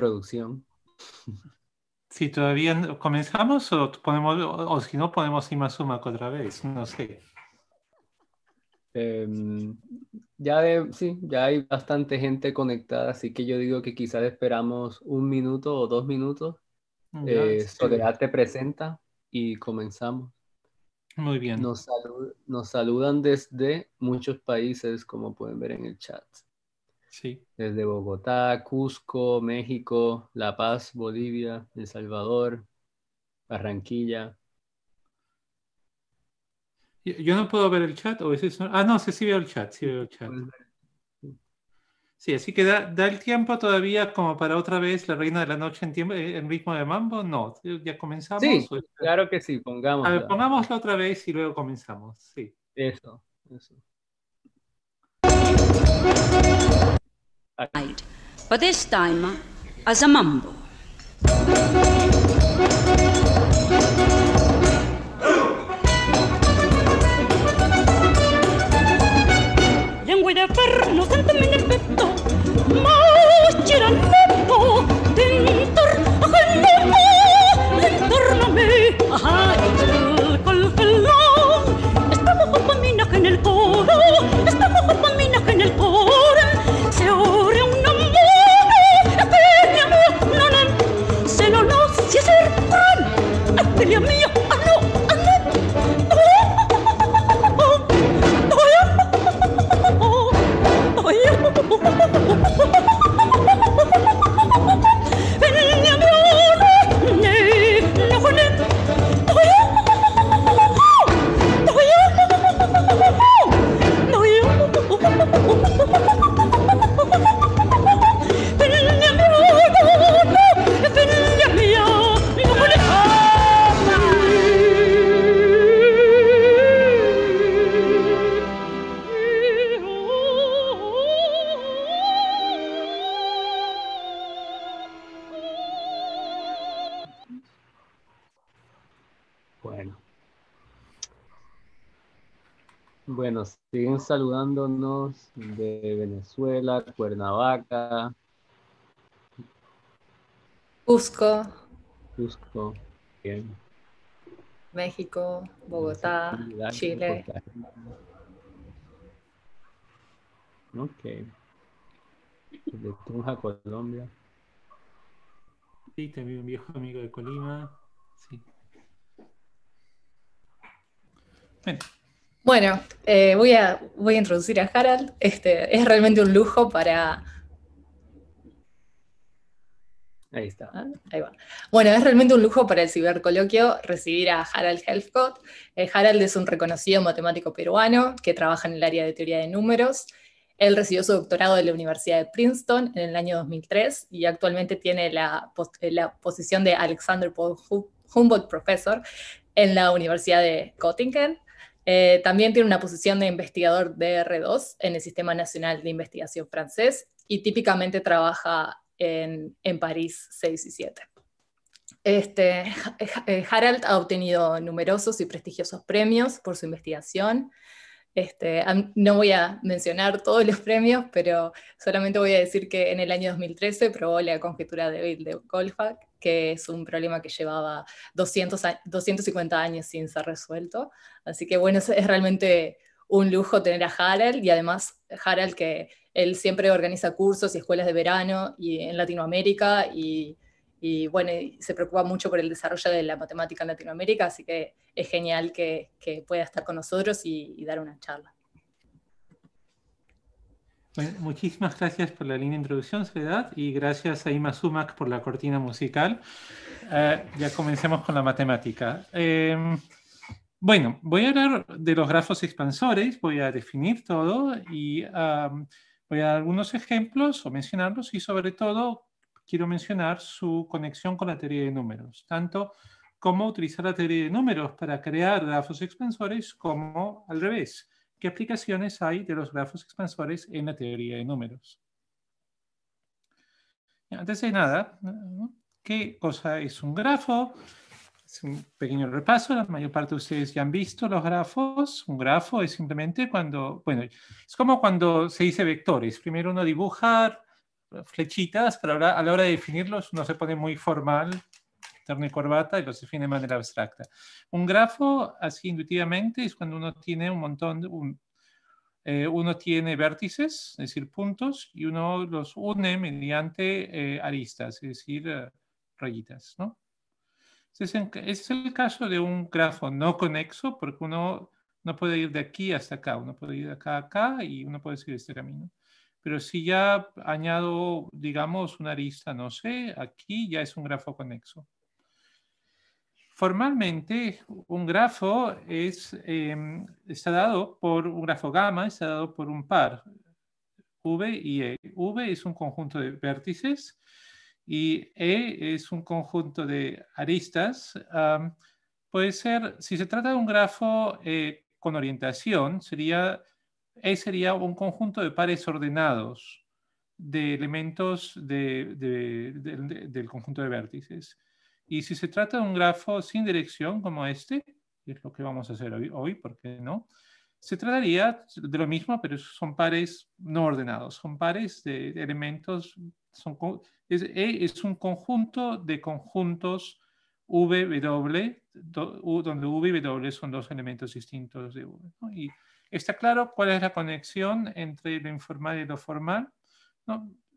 introducción. Si todavía comenzamos o si o si no más suma otra vez, no sé. Em, ya sí, ya hay bastante gente conectada, así que yo digo que quizás esperamos un minuto o dos minutos. Eh, Soledad te presenta y comenzamos. Muy bien. Nos, nos saludan desde muchos países, como pueden ver en el chat. Sí. Desde Bogotá, Cusco, México, La Paz, Bolivia, El Salvador, Barranquilla. Yo no puedo ver el chat, Ah, no, sí, sí veo el chat, sí veo el chat. Sí, así que da, da, el tiempo todavía como para otra vez la reina de la noche en, ritmo de mambo. No, ya comenzamos. Sí, claro que sí, pongámoslo. A ver, pongámoslo otra vez y luego comenzamos. Sí. Eso, eso. night, but this time as a mambo. Lengua de Siguen saludándonos de Venezuela, Cuernavaca. Cusco. Cusco, bien. México, Bogotá, Chile. Ok. De Tunja, Colombia. Sí, también un viejo amigo de Colima. Sí. Bueno. Bueno, eh, voy, a, voy a introducir a Harald. Este, es realmente un lujo para... Ahí está. Ah, ahí va. Bueno, es realmente un lujo para el cibercoloquio recibir a Harald Helfgott. Eh, Harald es un reconocido matemático peruano que trabaja en el área de teoría de números. Él recibió su doctorado de la Universidad de Princeton en el año 2003 y actualmente tiene la, eh, posición de Alexander Humboldt Professor en la Universidad de Göttingen. Eh, también tiene una posición de investigador DR2 en el Sistema Nacional de Investigación francés y típicamente trabaja en, París 6 y 7. Este, eh, Harald ha obtenido numerosos y prestigiosos premios por su investigación. Este, no voy a mencionar todos los premios, pero solamente voy a decir que en el año 2013 probó la conjetura de Bill de que es un problema que llevaba 200 250 años sin ser resuelto. Así que bueno, es, realmente un lujo tener a Harald y además Harald que él siempre organiza cursos y escuelas de verano y en Latinoamérica y, y bueno, se preocupa mucho por el desarrollo de la matemática en Latinoamérica, así que es genial que, que pueda estar con nosotros y dar una charla muchísimas gracias por la linda introducción, Soledad, y gracias a Ima Sumac por la cortina musical. Eh, ya comencemos con la matemática. Em, bueno, voy a hablar de los grafos expansores, voy a definir todo y voy a dar algunos ejemplos o mencionarlos y sobre todo quiero mencionar su conexión con la teoría de números, tanto cómo utilizar la teoría de números para crear grafos expansores como al revés ¿Qué aplicaciones hay de los grafos expansores en la teoría de números? Antes de nada, ¿qué cosa es un grafo? Es un pequeño repaso, la mayor parte de ustedes ya han visto los grafos. Un grafo es simplemente cuando, bueno, es como cuando se dice vectores. Primero uno dibuja flechitas, pero a la hora de definirlos uno se pone muy formal y corbata y los define de manera abstracta. Un grafo, así intuitivamente, es cuando uno tiene un montón, de, eh, uno tiene vértices, es decir, puntos, y uno los une mediante eh, aristas, es decir, eh, rayitas. ¿no? es el caso de un grafo no conexo, porque uno no puede ir de aquí hasta acá, uno puede ir de acá a acá y uno puede seguir este camino. Pero si ya añado, digamos, una arista, no sé, aquí ya es un grafo conexo. Formalmente, un grafo em, está dado por un grafo gamma, está dado por un par, V y E. V es un conjunto de vértices y E es un conjunto de aristas. puede ser, si se trata de un grafo eh, con orientación, sería, E sería un conjunto de pares ordenados de elementos del conjunto de vértices. Y si se trata de un grafo sin dirección como este, que es lo que vamos a hacer hoy, ¿por qué no, se trataría de lo mismo, pero son pares no ordenados, son pares de elementos, es, e es un conjunto de conjuntos V, W, donde V y W son dos elementos distintos de V. Y está claro cuál es la conexión entre lo informal y lo formal.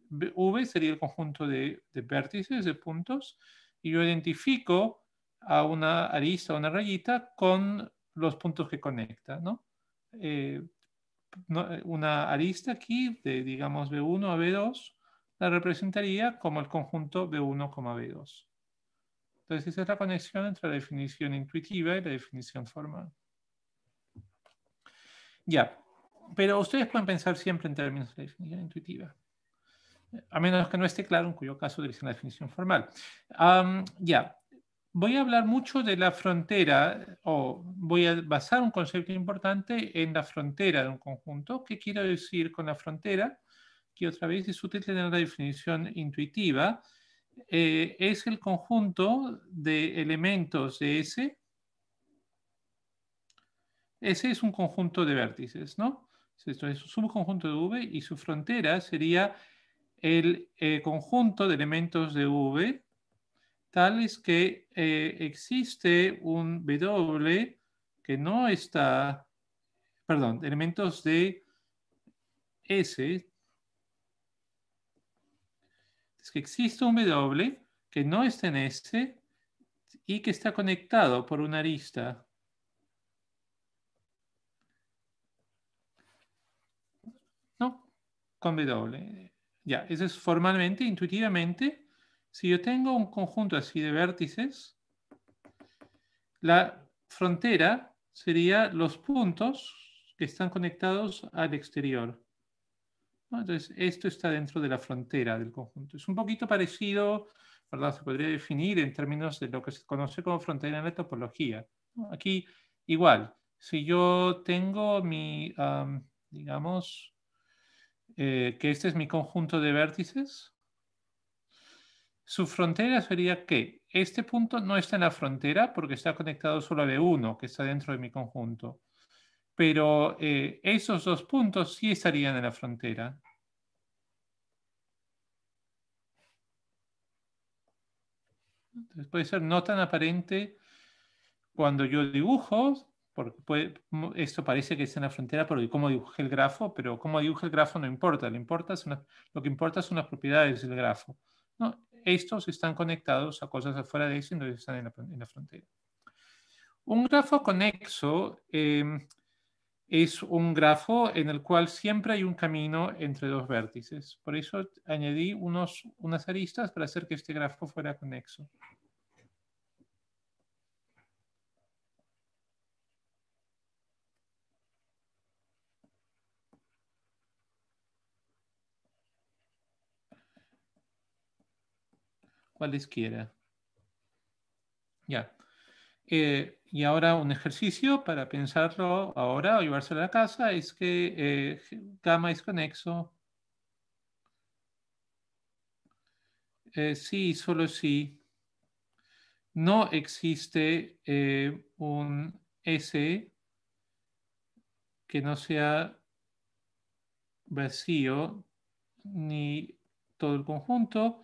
V sería el conjunto de, de vértices, de puntos, y yo identifico a una arista, una rayita con los puntos que conecta, eh, una arista aquí de, digamos, B1 a B2 la representaría como el conjunto B1, B2. Entonces, esa es la conexión entre la definición intuitiva y la definición formal. Ya, pero ustedes pueden pensar siempre en términos de definición intuitiva a menos que no esté claro, en cuyo caso utilicen la definición formal. ya, voy a hablar mucho de la frontera, o voy a basar un concepto importante en la frontera de un conjunto. ¿Qué quiero decir con la frontera? Que otra vez es útil tener una definición intuitiva. Eh, es el conjunto de elementos de S. S es un conjunto de vértices, ¿no? Esto es un subconjunto de V y su frontera sería el eh, conjunto de elementos de V, tales que eh, existe un W que no está, perdón, elementos de S, es que existe un W que no está en S y que está conectado por una arista. No, con W. Ya, eso es formalmente, intuitivamente. Si yo tengo un conjunto así de vértices, la frontera sería los puntos que están conectados al exterior. Entonces, esto está dentro de la frontera del conjunto. Es un poquito parecido, ¿verdad? Se podría definir en términos de lo que se conoce como frontera en la topología. Aquí, igual, si yo tengo mi, digamos, eh, que este es mi conjunto de vértices, su frontera sería que este punto no está en la frontera porque está conectado solo a B1, que está dentro de mi conjunto. Pero eh, esos dos puntos sí estarían en la frontera. Entonces puede ser no tan aparente cuando yo dibujo, porque esto parece que es en la frontera pero cómo dibuje el grafo, pero cómo dibujé el grafo no importa, lo, importa es lo que importa son las propiedades del grafo. Estos están conectados a cosas afuera de eso y no están en la, frontera. Un grafo conexo em, es un grafo en el cual siempre hay un camino entre dos vértices. Por eso añadí unas aristas para hacer que este grafo fuera conexo. cualesquiera. Ya. Eh, y ahora un ejercicio para pensarlo ahora o llevárselo a la casa es que eh, gamma es conexo. Eh, sí, solo sí. No existe un S que no sea vacío ni todo el conjunto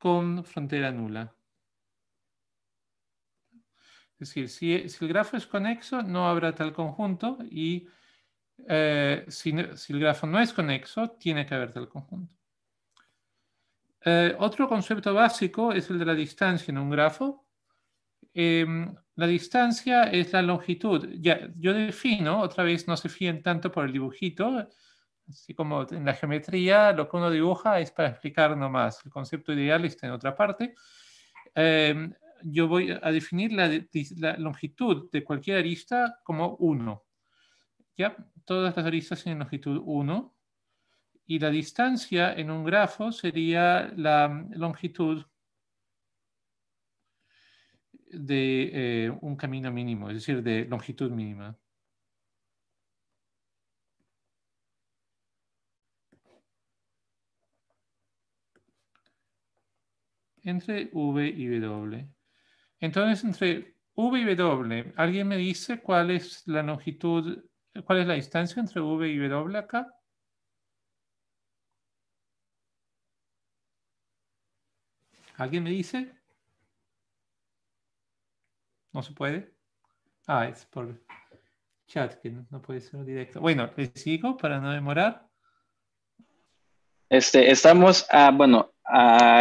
con frontera nula. Es decir, si, el grafo es conexo, no habrá tal conjunto y eh, si, el grafo no es conexo, tiene que haber tal conjunto. Eh, otro concepto básico es el de la distancia en un grafo. Em, la distancia es la longitud. Ya, yo defino, otra vez no se fíen tanto por el dibujito, Así como en la geometría, lo que uno dibuja es para explicar nomás. El concepto ideal está en otra parte. Em, yo voy a definir la, longitud de cualquier arista como 1. ¿Ya? Todas las aristas tienen longitud 1. Y la distancia en un grafo sería la longitud de eh, un camino mínimo, es decir, de longitud mínima. entre V y W. Entonces, entre V y W, ¿alguien me dice cuál es la longitud, cuál es la distancia entre V y W acá? ¿Alguien me dice? ¿No se puede? Ah, es por chat, que no puede ser directo. Bueno, les sigo para no demorar. Este, estamos, bueno,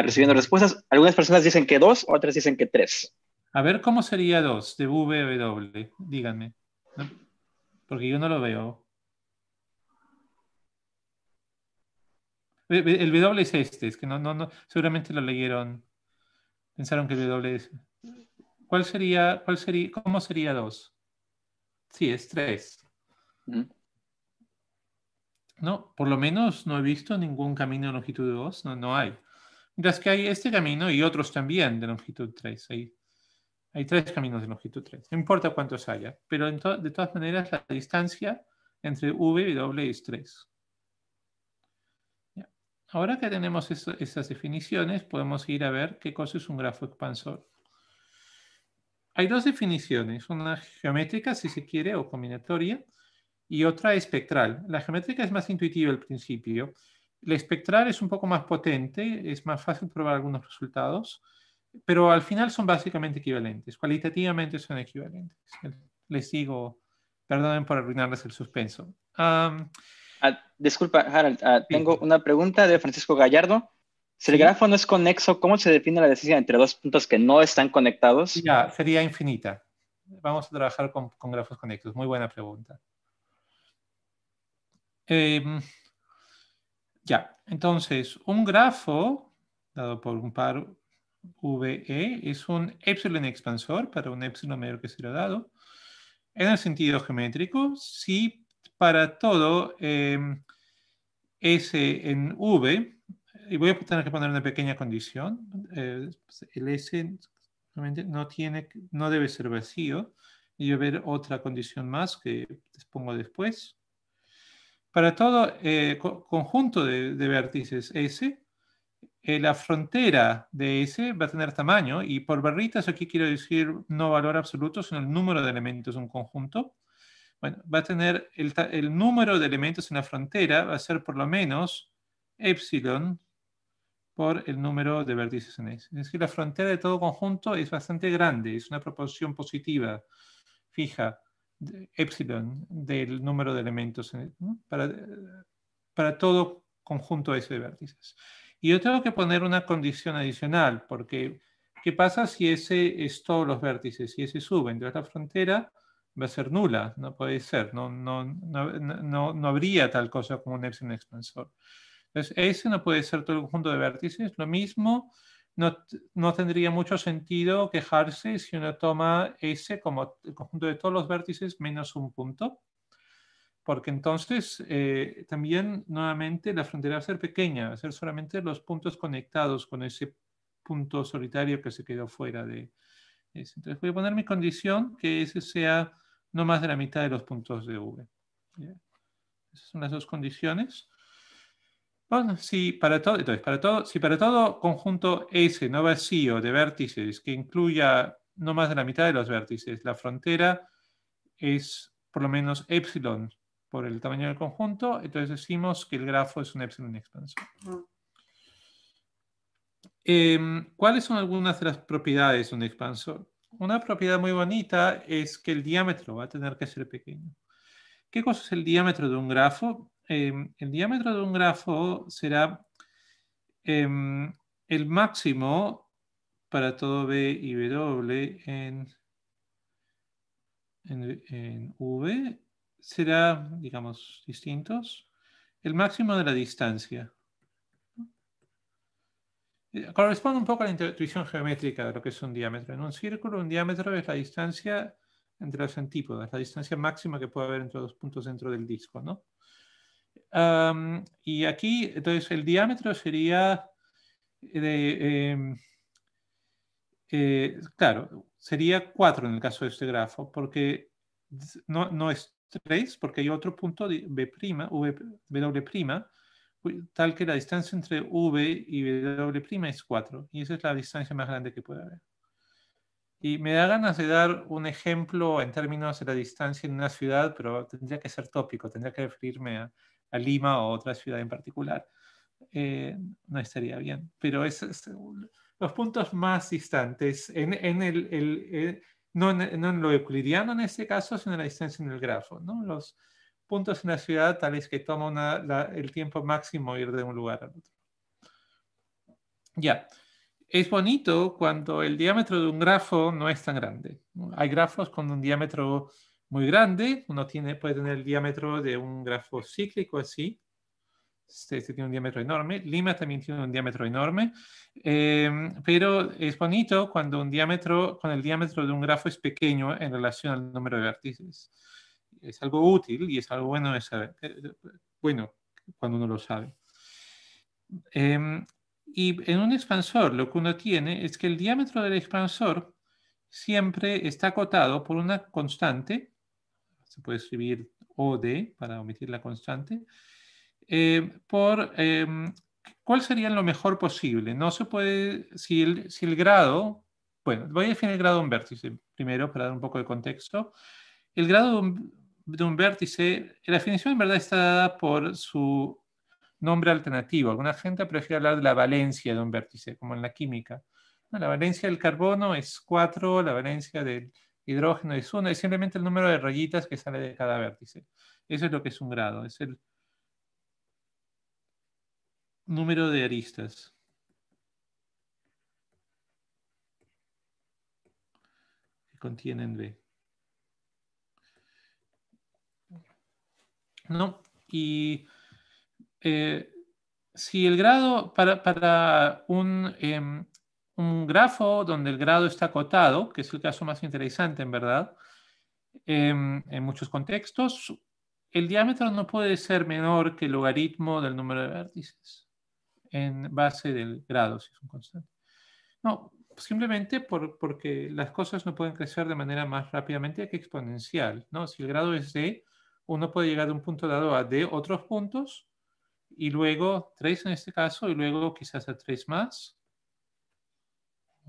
recibiendo respuestas. Algunas personas dicen que dos, otras dicen que tres. A ver, ¿cómo sería dos de W? Díganme. Porque yo no lo veo. Eh, eh, el W es este, es que no, no, no, seguramente lo leyeron. Pensaron que el W es. ¿Cuál sería, cuál sería, cómo sería dos? Sí, es tres. Mm. No, por lo menos no he visto ningún camino de longitud 2, no, no hay. Mientras que hay este camino y otros también de longitud 3. Hay, tres caminos de longitud 3, no importa cuántos haya, pero de todas maneras la distancia entre V y W es 3. Ahora que tenemos esas definiciones, podemos ir a ver qué cosa es un grafo expansor. Hay dos definiciones, una geométrica, si se quiere, o combinatoria, y otra espectral. La geométrica es más intuitiva al principio. La espectral es un poco más potente, es más fácil probar algunos resultados, pero al final son básicamente equivalentes, cualitativamente son equivalentes. Les digo, perdonen por arruinarles el suspenso. Ah, disculpa, Harald, ah, tengo una pregunta de Francisco Gallardo. Si el grafo no es conexo, ¿cómo se define la decisión entre dos puntos que no están conectados? Ya, sería infinita. Vamos a trabajar con, con grafos conectos Muy buena pregunta. Em, ya, entonces, un grafo dado por un par VE es un epsilon expansor para un epsilon mayor que será dado en el sentido geométrico si para todo em, S en V, y voy a tener que poner una pequeña condición, eh, el S no, no debe ser vacío, y yo ver otra condición más que les pongo después. Para todo eh, conjunto de, vértices S, eh, la frontera de S va a tener tamaño y por barritas aquí quiero decir no valor absoluto, sino el número de elementos en un conjunto. Bueno, va a tener el, el número de elementos en la frontera, va a ser por lo menos epsilon por el número de vértices en S. Es decir, la frontera de todo conjunto es bastante grande, es una proporción positiva, fija epsilon del número de elementos para, para todo conjunto S de vértices. Y yo tengo que poner una condición adicional, porque ¿qué pasa si ese es todos los vértices? Si ese sube, entonces la frontera va a ser nula, no puede ser, no, no, no, no, no habría tal cosa como un epsilon expansor. Entonces, ese no puede ser todo el conjunto de vértices. Lo mismo no, tendría mucho sentido quejarse si uno toma S como el conjunto de todos los vértices menos un punto, porque entonces eh, también nuevamente la frontera va a ser pequeña, va a ser solamente los puntos conectados con ese punto solitario que se quedó fuera de S. Entonces voy a poner mi condición que ese sea no más de la mitad de los puntos de V. Esas son las dos condiciones. Bueno, si para todo, entonces, para todo, si para todo conjunto S no vacío de vértices que incluya no más de la mitad de los vértices, la frontera es por lo menos epsilon por el tamaño del conjunto, entonces decimos que el grafo es un epsilon expansor. Em, ¿Cuáles son algunas de las propiedades de un expansor? Una propiedad muy bonita es que el diámetro va a tener que ser pequeño. ¿Qué cosa es el diámetro de un grafo? Em, el diámetro de un grafo será em, el máximo para todo B y W en, en, V será, digamos, distintos, el máximo de la distancia. Eh, corresponde un poco a la intuición geométrica de lo que es un diámetro. En un círculo, un diámetro es la distancia entre los antípodas, la distancia máxima que puede haber entre dos puntos dentro del disco, ¿no? y aquí, entonces, el diámetro sería de... Em, eh, claro, sería 4 en el caso de este grafo, porque no, no es 3, porque hay otro punto de v W', tal que la distancia entre V y W' es 4, y esa es la distancia más grande que puede haber. Y me da ganas de dar un ejemplo en términos de la distancia en una ciudad, pero tendría que ser tópico, tendría que referirme a a Lima o a otra ciudad en particular. Eh, no estaría bien. Pero es, los puntos más distantes, en, el, no, en, lo euclidiano en este caso, sino en la distancia en el grafo. ¿no? Los puntos en la ciudad tales que toma el tiempo máximo ir de un lugar al otro. Ya. Es bonito cuando el diámetro de un grafo no es tan grande. Hay grafos con un diámetro muy grande, uno tiene, puede tener el diámetro de un grafo cíclico así, este, este tiene un diámetro enorme, Lima también tiene un diámetro enorme, em, pero es bonito cuando un diámetro, con el diámetro de un grafo es pequeño en relación al número de vértices. Es algo útil y es algo bueno de saber, eh, eh, bueno, cuando uno lo sabe. Em, y en un expansor lo que uno tiene es que el diámetro del expansor siempre está acotado por una constante se puede escribir OD para omitir la constante, eh, por em, cuál sería lo mejor posible. No se puede, si el, si el grado, bueno, voy a definir el grado de un vértice primero para dar un poco de contexto. El grado de un, de un vértice, la definición en verdad está dada por su nombre alternativo. Alguna gente prefiere hablar de la valencia de un vértice, como en la química. La valencia del carbono es 4, la valencia del hidrógeno es uno, es simplemente el número de rayitas que sale de cada vértice. Eso es lo que es un grado, es el número de aristas. que contienen B. ¿No? Y eh, si el grado para, para un em, un grafo donde el grado está acotado, que es el caso más interesante en verdad, em, en, muchos contextos, el diámetro no puede ser menor que el logaritmo del número de vértices en base del grado, si es un constante. No, simplemente por, porque las cosas no pueden crecer de manera más rápidamente que exponencial. ¿no? Si el grado es D, uno puede llegar de un punto dado a D otros puntos, y luego 3 en este caso, y luego quizás a 3 más,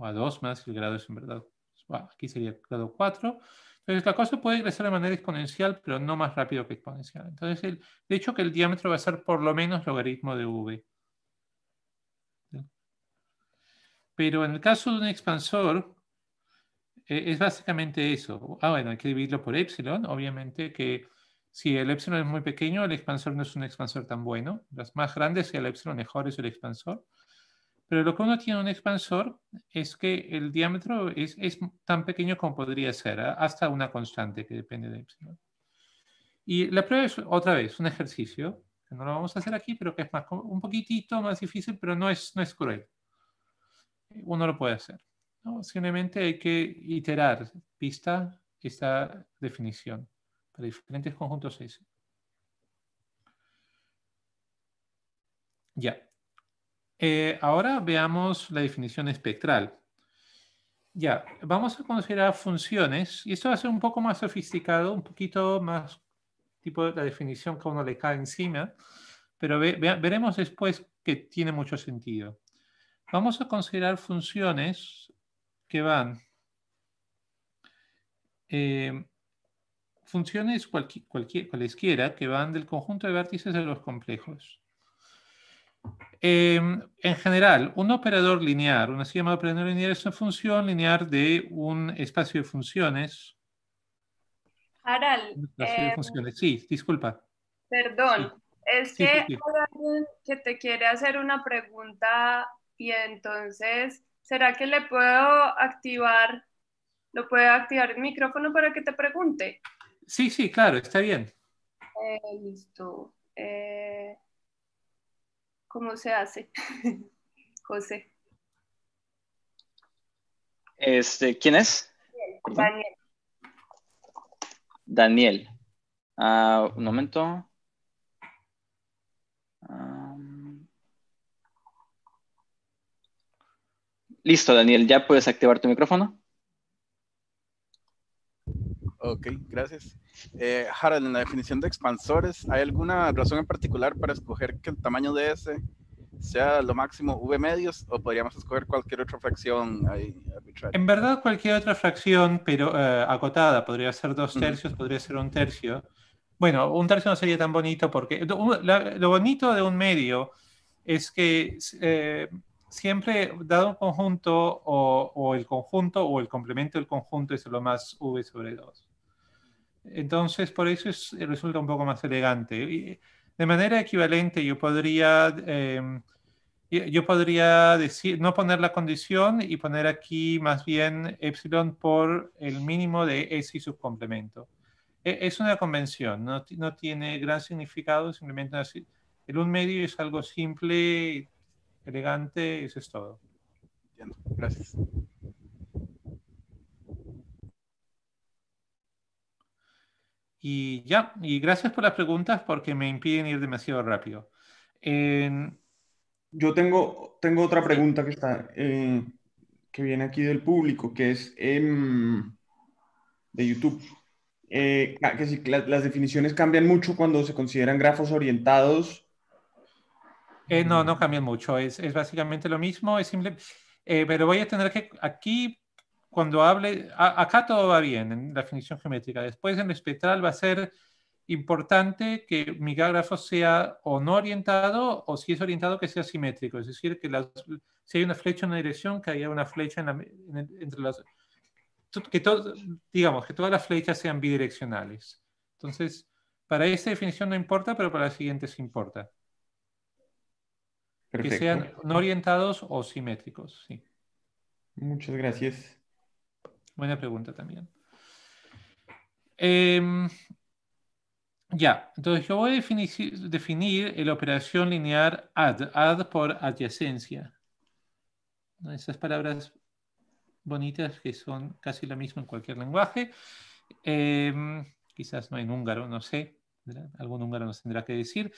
o a 2 más el grado es en verdad, pues, aquí sería grado 4. Entonces la cosa puede crecer de manera exponencial, pero no más rápido que exponencial. Entonces de hecho que el diámetro va a ser por lo menos logaritmo de v. Pero en el caso de un expansor, eh, es básicamente eso. Ah, bueno, hay que dividirlo por epsilon. Obviamente que si el epsilon es muy pequeño, el expansor no es un expansor tan bueno. Las más grandes, y el epsilon mejor es el expansor. Pero lo que uno tiene un expansor es que el diámetro es, tan pequeño como podría ser, ¿ah? hasta una constante que depende de epsilon. Y la prueba es otra vez un ejercicio, que no lo vamos a hacer aquí, pero que es más, un poquitito más difícil, pero no es, no es cruel. Uno lo puede hacer. Simplemente hay que iterar pista esta definición para diferentes conjuntos S. Ya. Eh, ahora veamos la definición espectral. Ya, vamos a considerar funciones, y esto va a ser un poco más sofisticado, un poquito más tipo la definición que uno le cae encima, pero veremos después que tiene mucho sentido. Vamos a considerar funciones que van, eh, funciones cualesquiera que van del conjunto de vértices de los complejos. Em, en general, un operador lineal, una así llamado operador lineal, es una función lineal de un espacio de funciones. Un espacio de em, funciones. Sí, disculpa. Perdón, es que hay alguien que te quiere hacer una pregunta y entonces, ¿será que le puedo activar, lo puedo activar el micrófono para que te pregunte? Sí, sí, claro, está bien. Eh, listo. Eh, ¿Cómo se hace? José. Este, ¿Quién es? Daniel. Daniel. Ah, un momento. Listo, Daniel, ya puedes activar tu micrófono. Ok, gracias. Eh, Harald, en la definición de expansores, ¿hay alguna razón en particular para escoger que el tamaño de S sea lo máximo V medios o podríamos escoger cualquier otra fracción arbitraria? En verdad, cualquier otra fracción, pero eh, acotada, podría ser dos tercios, podría ser un tercio. Bueno, un tercio no sería tan bonito porque lo bonito de un medio es que eh, siempre, dado un conjunto o, o, el conjunto o el complemento del conjunto es lo más V sobre 2. Entonces, por eso resulta un poco más elegante. De manera equivalente, yo podría, em, yo podría decir, no poner la condición y poner aquí más bien epsilon por el mínimo de ese y su complemento. E, es una convención, no, tiene gran significado, simplemente así. el un medio es algo simple, elegante, eso es todo. Gracias. Y ya, y gracias por las preguntas porque me impiden ir demasiado rápido. Yo tengo, tengo otra pregunta que, está, eh, que viene aquí del público, que es em, de YouTube. Eh, ah, que las definiciones cambian mucho cuando se consideran grafos orientados. Eh, no, no cambian mucho. Es, es, básicamente lo mismo. Es simple, pero voy a tener que aquí cuando hable, acá todo va bien en la definición geométrica. Después en espectral va a ser importante que mi grafo sea o no orientado o si es orientado que sea simétrico. Es decir, que si hay una flecha en una dirección, que haya una flecha entre las... digamos, que todas las flechas sean bidireccionales. Entonces, para esta definición no importa, pero para la siguiente sí importa. Que sean no orientados o simétricos, sí. Muchas gracias. Buena pregunta también. Em, ya, entonces yo voy a definir, la operación lineal add, add por adyacencia. Esas palabras bonitas que son casi lo mismo en cualquier lenguaje. Em, quizás no en húngaro, no sé. Algún húngaro nos tendrá que decir.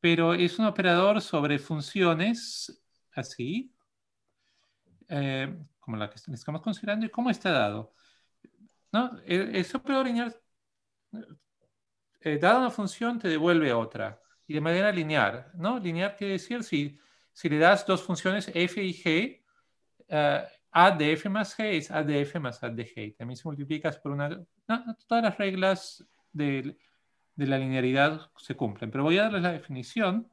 Pero es un operador sobre funciones, así, eh, como la que estamos considerando y cómo está dado. ¿No? E-, el, el eh, dada una función, te devuelve otra y de manera lineal. ¿no? Lineal quiere decir si, si le das dos funciones f y g, eh, a de f más g es a de f más a de g. También se multiplicas por una... todas las reglas de, de, la linearidad se cumplen, pero voy a darles la definición.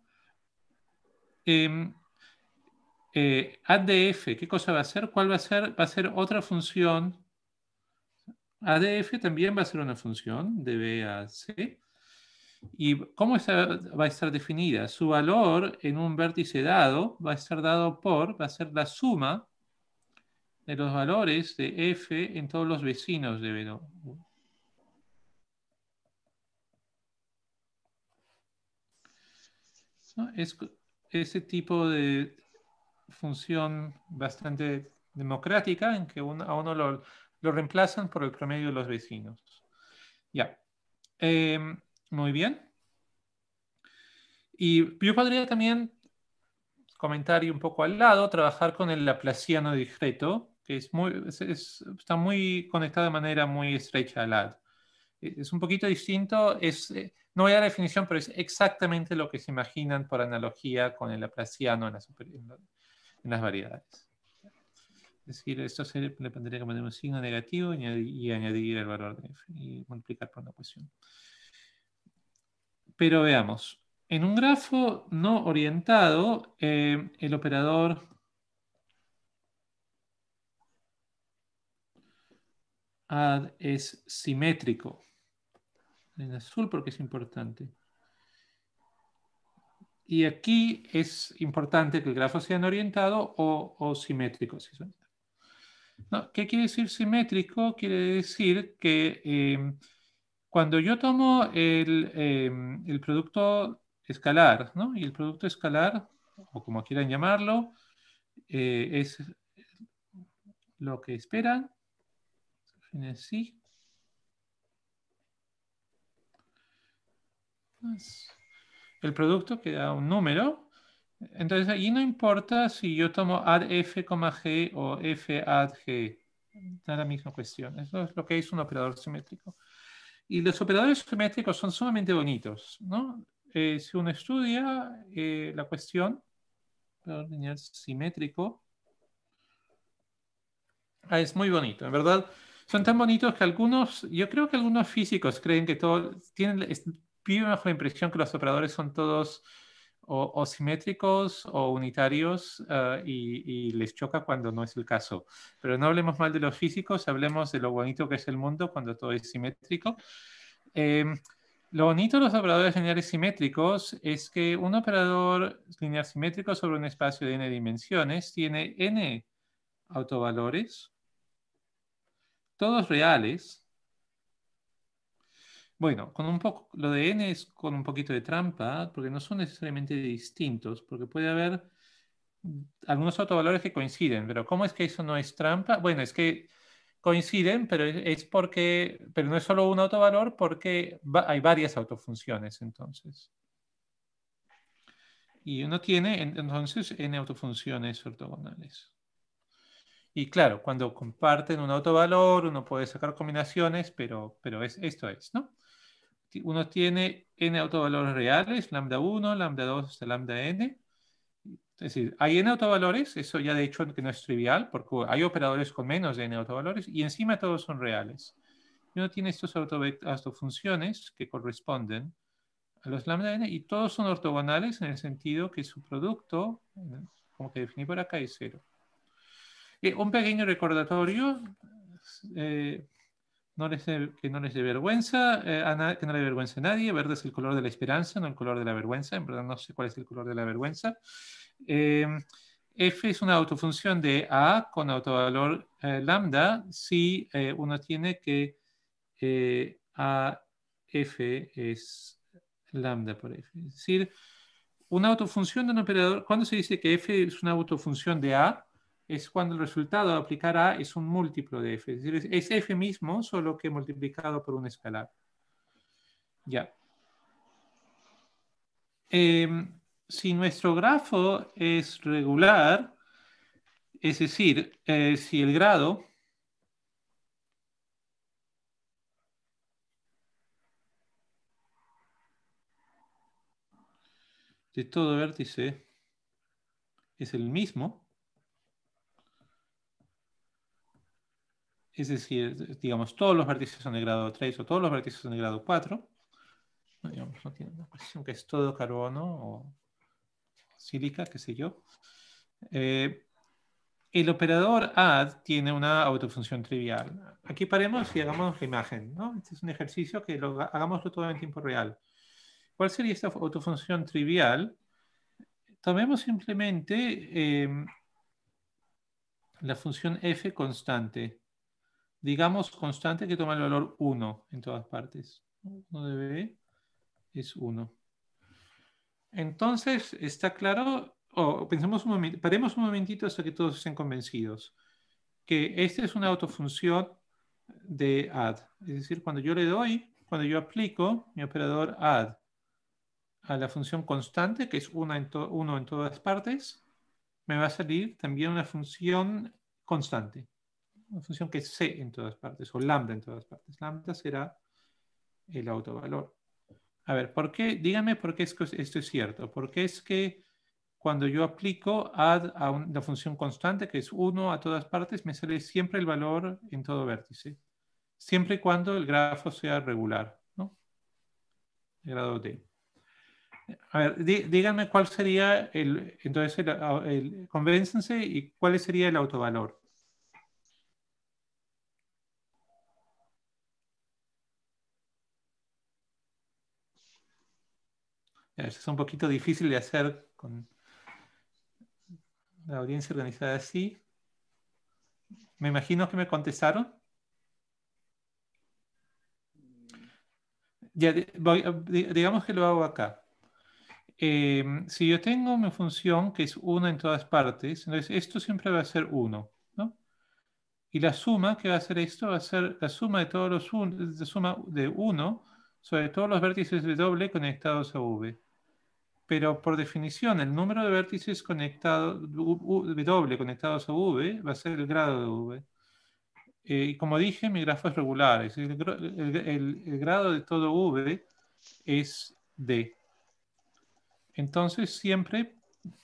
Eh, eh, ADF, ¿qué cosa va a ser? ¿Cuál va a ser? Va a ser otra función. ADF también va a ser una función de B a C. ¿Y cómo va a estar definida? Su valor en un vértice dado va a estar dado por, va a ser la suma de los valores de F en todos los vecinos de B. ¿No? Es, ese tipo de función bastante democrática en que a uno lo, reemplazan por el promedio de los vecinos. Ya. Em, muy bien. Y yo podría también comentar y un poco al lado, trabajar con el laplaciano discreto, que es muy, está muy conectado de manera muy estrecha al lado. E, es un poquito distinto, es, eh, no voy a la definición, pero es exactamente lo que se imaginan por analogía con el laplaciano en la, en la en las variedades. Es decir, esto se le, tendría que un signo negativo y, añadir el valor de f y multiplicar por una cuestión. Pero veamos, en un grafo no orientado, eh, el operador ADD es simétrico. En azul porque es importante. Y aquí es importante que el grafo sea orientado o, simétrico. ¿Qué quiere decir simétrico? Quiere decir que em, cuando yo tomo em, el, producto escalar, ¿no? y el producto escalar, o como quieran llamarlo, eh, es lo que esperan, en sí el producto, que da un número. Entonces ahí no importa si yo tomo ad f, g o f ad, g. es la misma cuestión. Eso es lo que es un operador simétrico. Y los operadores simétricos son sumamente bonitos. ¿no? Eh, si uno estudia eh, la cuestión, lineal simétrico, ah, es muy bonito. En verdad, son tan bonitos que algunos, yo creo que algunos físicos creen que todo, tienen, pido bajo la impresión que los operadores son todos o, simétricos o unitarios eh, y, les choca cuando no es el caso. Pero no hablemos mal de los físicos, hablemos de lo bonito que es el mundo cuando todo es simétrico. Em, lo bonito de los operadores lineales simétricos es que un operador lineal simétrico sobre un espacio de n dimensiones tiene n autovalores, todos reales, bueno, con un poco, lo de n es con un poquito de trampa, porque no son necesariamente distintos, porque puede haber algunos autovalores que coinciden, pero ¿cómo es que eso no es trampa? Bueno, es que coinciden, pero es porque, pero no es solo un autovalor, porque hay varias autofunciones entonces. Y uno tiene entonces n autofunciones ortogonales. Y claro, cuando comparten un autovalor, uno puede sacar combinaciones, pero, esto es, ¿no? uno tiene n autovalores reales, lambda 1, lambda 2 hasta lambda n. Es decir, hay n autovalores, eso ya de hecho que no es trivial, porque hay operadores con menos de n autovalores y encima todos son reales. uno tiene estos autofunciones que corresponden a los lambda n y todos son ortogonales en el sentido que su producto, como que definí por acá, es cero. Eh, un pequeño recordatorio. Eh, les que no les dé vergüenza, eh, que no le dé vergüenza a nadie. Verde es el color de la esperanza, no el color de la vergüenza. En verdad no sé cuál es el color de la vergüenza. Eh, F es una autofunción de A con autovalor eh, lambda si uno tiene que A F es lambda por F. Es decir, una autofunción de un operador, cuando se dice que F es una autofunción de A, es cuando el resultado de aplicar A es un múltiplo de F. Es decir, es F mismo, solo que multiplicado por un escalar. Ya. Em, si nuestro grafo es regular, es decir, eh, si el grado de todo vértice es el mismo, es decir, digamos, todos los vértices son de grado 3 o todos los vértices son de grado 4, digamos, no tiene una cuestión que es todo carbono o sílica, qué sé yo. Eh, el operador add tiene una autofunción trivial. Aquí paremos y hagamos la imagen. ¿no? Este es un ejercicio que lo, hagamos todo en tiempo real. ¿Cuál sería esta autofunción trivial? Tomemos simplemente em, la función f constante digamos, constante que toma el valor 1 en todas partes. 1 de B es 1. Entonces, ¿está claro? o pensemos un paremos un momentito hasta que todos estén convencidos que esta es una autofunción de add. Es decir, cuando yo le doy, cuando yo aplico mi operador add a la función constante, que es 1 en, en todas partes, me va a salir también una función constante una función que es C en todas partes, o lambda en todas partes. Lambda será el autovalor. A ver, ¿por qué? Díganme por qué esto es cierto. porque es que cuando yo aplico add a una función constante, que es 1 a todas partes, me sale siempre el valor en todo vértice? Siempre y cuando el grafo sea regular, ¿no? grado D. A ver, díganme cuál sería el, entonces, convencense, y cuál sería el autovalor. Es un poquito difícil de hacer con la audiencia organizada así. Me imagino que me contestaron. Ya, digamos que lo hago acá. Eh, si yo tengo mi función, que es 1 en todas partes, entonces esto siempre va a ser 1, Y la suma que va a ser esto va a ser la suma de todos los de 1 sobre todos los vértices de doble conectados a V pero por definición el número de vértices conectados, W conectados a V, va a ser el grado de V. Eh, y como dije, mi grafo es regular, es el, el, grado de todo V es D. Entonces siempre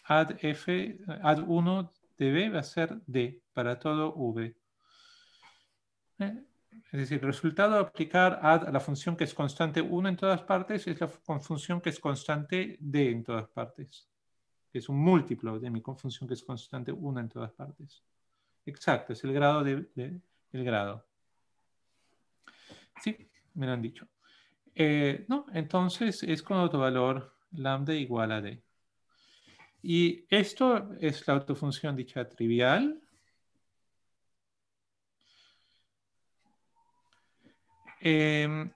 add F, 1 de B va a ser D para todo V. Eh, es decir, el resultado de aplicar a la función que es constante 1 en todas partes es la función que es constante d en todas partes. Que es un múltiplo de mi función que es constante 1 en todas partes. Exacto, es el grado de, el grado. Sí, me lo han dicho. Eh, no, entonces es con autovalor lambda igual a d. Y esto es la autofunción dicha trivial, Em,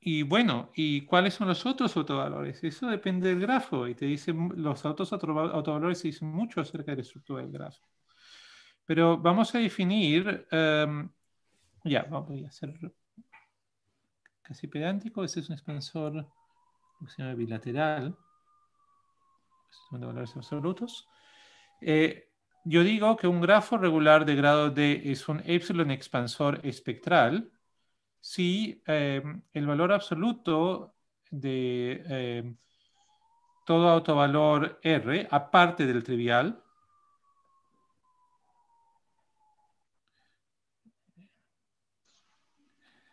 y bueno, ¿y cuáles son los otros autovalores? Eso depende del grafo y te dicen los otros autovalores dicen mucho acerca de la estructura del grafo. Pero vamos a definir, em, ya, voy a ser casi pedántico, este es un expansor bilateral, son de valores absolutos. Eh, yo digo que un grafo regular de grado D es un epsilon expansor espectral, si em, el valor absoluto de em, todo autovalor R, aparte del trivial,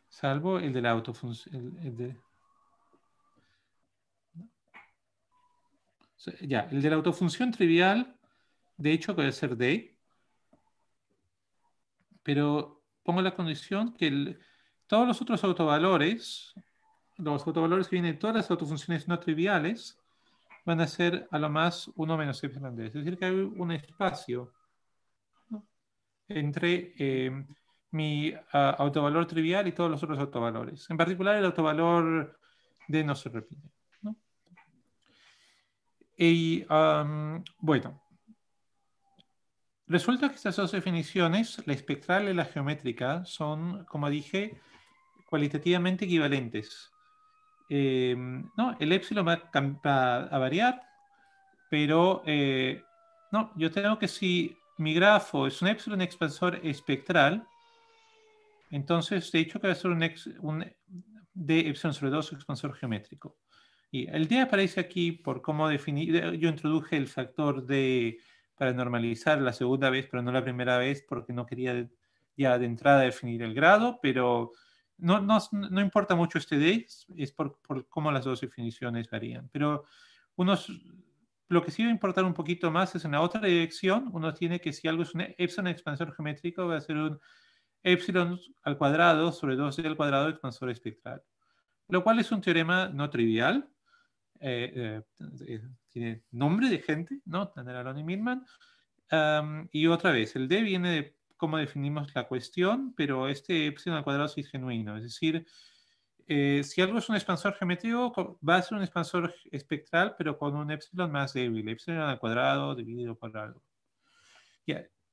salvo el de la autofunción, ya, el de la autofunción trivial, de hecho, puede ser D, pero pongo la condición que el, todos los otros autovalores, los autovalores que vienen de todas las autofunciones no triviales, van a ser a lo más 1 menos epsilon Es decir, que hay un espacio entre eh, mi ah, autovalor trivial y todos los otros autovalores. En particular, el autovalor de no se repite. Y bueno, resulta que estas dos definiciones, la espectral y la geométrica, son, como dije, cualitativamente equivalentes. Eh, no, el epsilon va a, variar, pero eh, no, yo tengo que si mi grafo es un epsilon expansor espectral, entonces de hecho que va a ser un, D epsilon sobre 2 expansor geométrico. Y el D aparece aquí por cómo definir, yo introduje el factor de para normalizar la segunda vez, pero no la primera vez, porque no quería ya de entrada definir el grado, pero no, no, no, importa mucho este d, es por, por, cómo las dos definiciones varían, pero unos, lo que sí va a importar un poquito más es en la otra dirección, uno tiene que si algo es un epsilon expansor geométrico, va a ser un epsilon al cuadrado sobre 2 al cuadrado expansor espectral, lo cual es un teorema no trivial, eh, eh, tiene nombre de gente, ¿no? Tanner Aron y Milman, y otra vez, el D viene de cómo definimos la cuestión, pero este epsilon al cuadrado sí es genuino. Es decir, eh, si algo es un expansor geométrico, va a ser un expansor espectral, pero con un epsilon más débil, epsilon al cuadrado dividido por algo.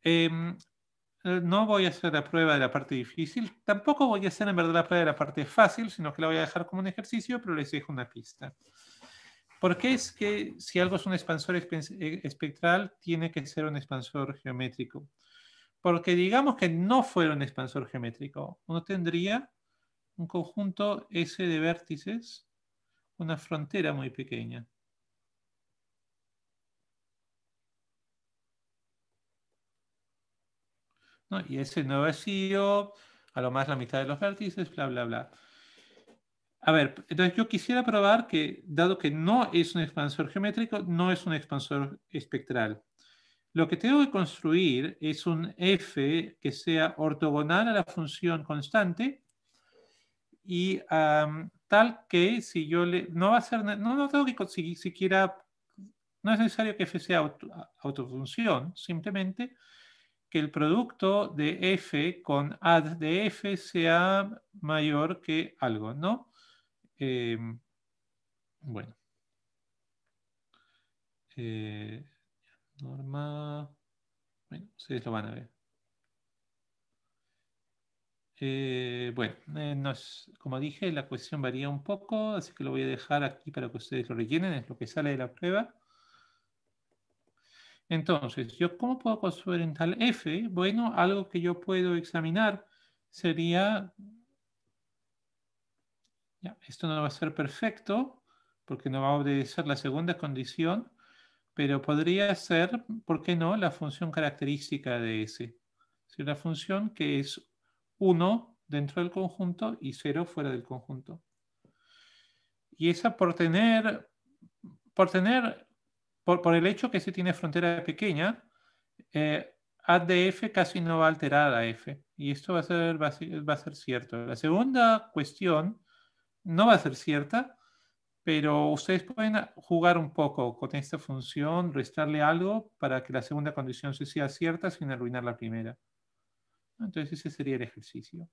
Em, eh, no voy a hacer la prueba de la parte difícil, tampoco voy a hacer en verdad la prueba de la parte fácil, sino que la voy a dejar como un ejercicio, pero les dejo una pista. ¿Por qué es que si algo es un expansor eh, espectral, tiene que ser un expansor geométrico? Porque digamos que no fuera un expansor geométrico, uno tendría un conjunto S de vértices, una frontera muy pequeña. Y ese no vacío, a lo más la mitad de los vértices, bla, bla, bla. A ver, entonces yo quisiera probar que, dado que no es un expansor geométrico, no es un expansor espectral. Lo que tengo que construir es un f que sea ortogonal a la función constante y tal que si yo le... No va a ser... No, no tengo que conseguir siquiera... No es necesario que f sea autofunción, simplemente que el producto de f con add de f sea mayor que algo, ¿no? Em, bueno. Eh, Norma. Bueno, ustedes lo van a ver. Eh, bueno, eh, como dije, la cuestión varía un poco, así que lo voy a dejar aquí para que ustedes lo rellenen, es lo que sale de la prueba. Entonces, ¿yo cómo puedo construir en tal F? Bueno, algo que yo puedo examinar sería... Ya, esto no va a ser perfecto, porque no va a obedecer la segunda condición, pero podría ser, ¿por qué no?, la función característica de S. Es la función que es 1 dentro del conjunto y 0 fuera del conjunto. Y esa por tener, por tener, por, el hecho que se tiene frontera pequeña, eh, de casi no va a alterar a F. Y esto va, a ser, va a ser cierto. La segunda cuestión no va a ser cierta, pero ustedes pueden jugar un poco con esta función, restarle algo para que la segunda condición se sea cierta sin arruinar la primera. Entonces ese sería el ejercicio.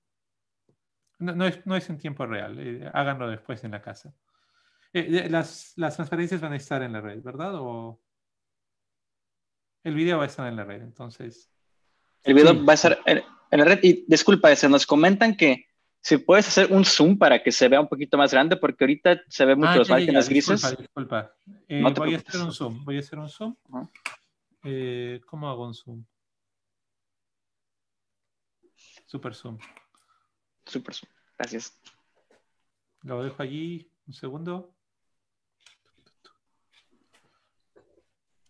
No, es, en tiempo real, eh, háganlo después en la casa. Eh, las, las, transferencias van a estar en la red, ¿verdad? el video va a estar en la red, entonces... El video va a estar en, la red y disculpa, se nos comentan que si puedes hacer un zoom para que se vea un poquito más grande, porque ahorita se ve mucho ah, los disculpa, grises. Disculpa, eh, voy a hacer un zoom. Voy a hacer un zoom. Eh, ¿Cómo hago un zoom? Super zoom. Super zoom. Gracias. Lo dejo allí un segundo.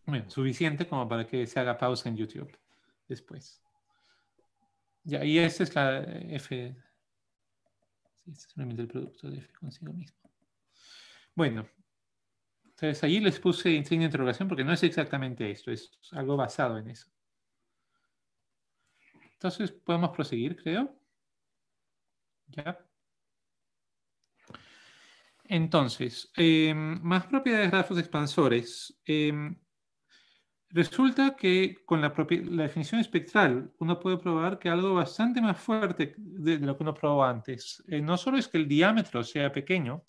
Bien, suficiente como para que se haga pausa en YouTube después. Ya, y esta es la F. Sí, este el producto de f consigo mismo. Bueno, entonces allí les puse insignia de interrogación porque no es exactamente esto, es algo basado en eso. Entonces podemos proseguir, creo. Ya. Entonces, em, más propiedades de grafos expansores. Em, Resulta que con la, definición espectral uno puede probar que algo bastante más fuerte de lo que uno probó antes, eh, no solo es que el diámetro sea pequeño,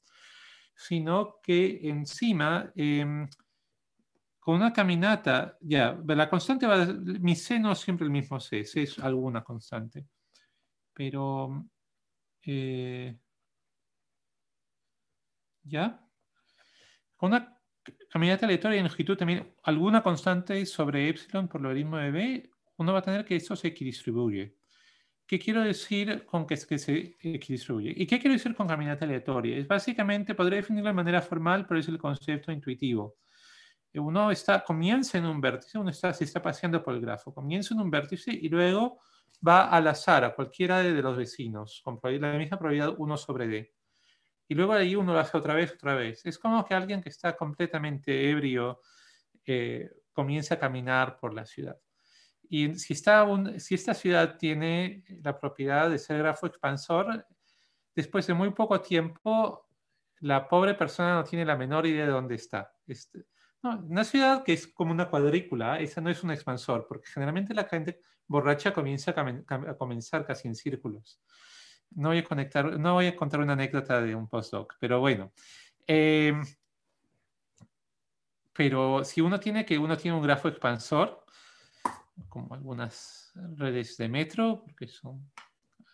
sino que encima, em, con una caminata, ya, la constante va, mi C no es siempre el mismo C, C es alguna constante, pero, eh, ya, con una caminata aleatoria y longitud también, alguna constante sobre epsilon por logaritmo de b, uno va a tener que esto se equidistribuye. ¿Qué quiero decir con que, se equidistribuye? ¿Y qué quiero decir con caminata aleatoria? Es básicamente, podría definirlo de manera formal, pero es el concepto intuitivo. Eh, uno está, comienza en un vértice, uno está, se está paseando por el grafo, comienza en un vértice y luego va al azar a cualquiera de los vecinos, con la misma probabilidad 1 sobre d y luego ahí uno lo hace otra vez, otra vez. Es como que alguien que está completamente ebrio eh, comienza a caminar por la ciudad. Y si, si esta ciudad tiene la propiedad de ser grafo expansor, después de muy poco tiempo, la pobre persona no tiene la menor idea de dónde está. Este, una ciudad que es como una cuadrícula, esa no es un expansor, porque generalmente la gente borracha comienza a comenzar casi en círculos no voy a no voy a contar una anécdota de un postdoc, pero bueno. Em, pero si uno tiene que uno tiene un grafo expansor, como algunas redes de metro, porque son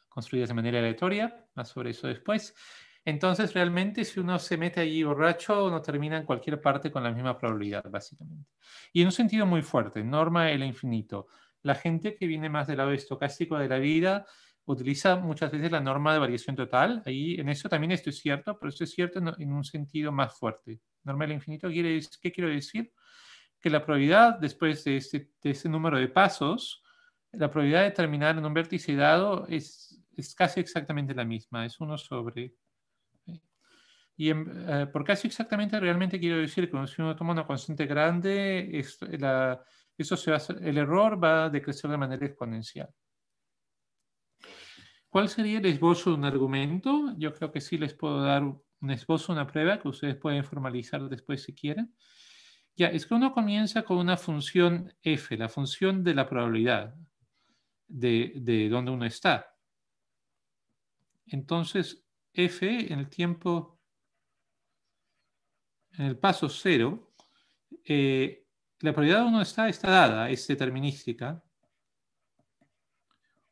construidas de manera aleatoria, más sobre eso después. Entonces, realmente, si uno se mete allí borracho, uno termina en cualquier parte con la misma probabilidad, básicamente. Y en un sentido muy fuerte, norma el infinito. La gente que viene más del lado estocástico de la vida utiliza muchas veces la norma de variación total. Ahí en eso también esto es cierto, pero esto es cierto en un sentido más fuerte. Norma del infinito quiere ¿qué quiero decir? Que la probabilidad después este, de este, número de pasos, la probabilidad de terminar en un vértice dado es, casi exactamente la misma, es uno sobre... ¿eh? Y eh, por casi exactamente realmente quiero decir que si uno toma una constante grande, eso se el error va a decrecer de manera exponencial. ¿Cuál sería el esbozo de un argumento? Yo creo que sí les puedo dar un esbozo, una prueba que ustedes pueden formalizar después si quieren. Ya, es que uno comienza con una función f, la función de la probabilidad de, de donde uno está. Entonces, f en el tiempo, en el paso cero, eh, la probabilidad de uno está, está dada, es determinística.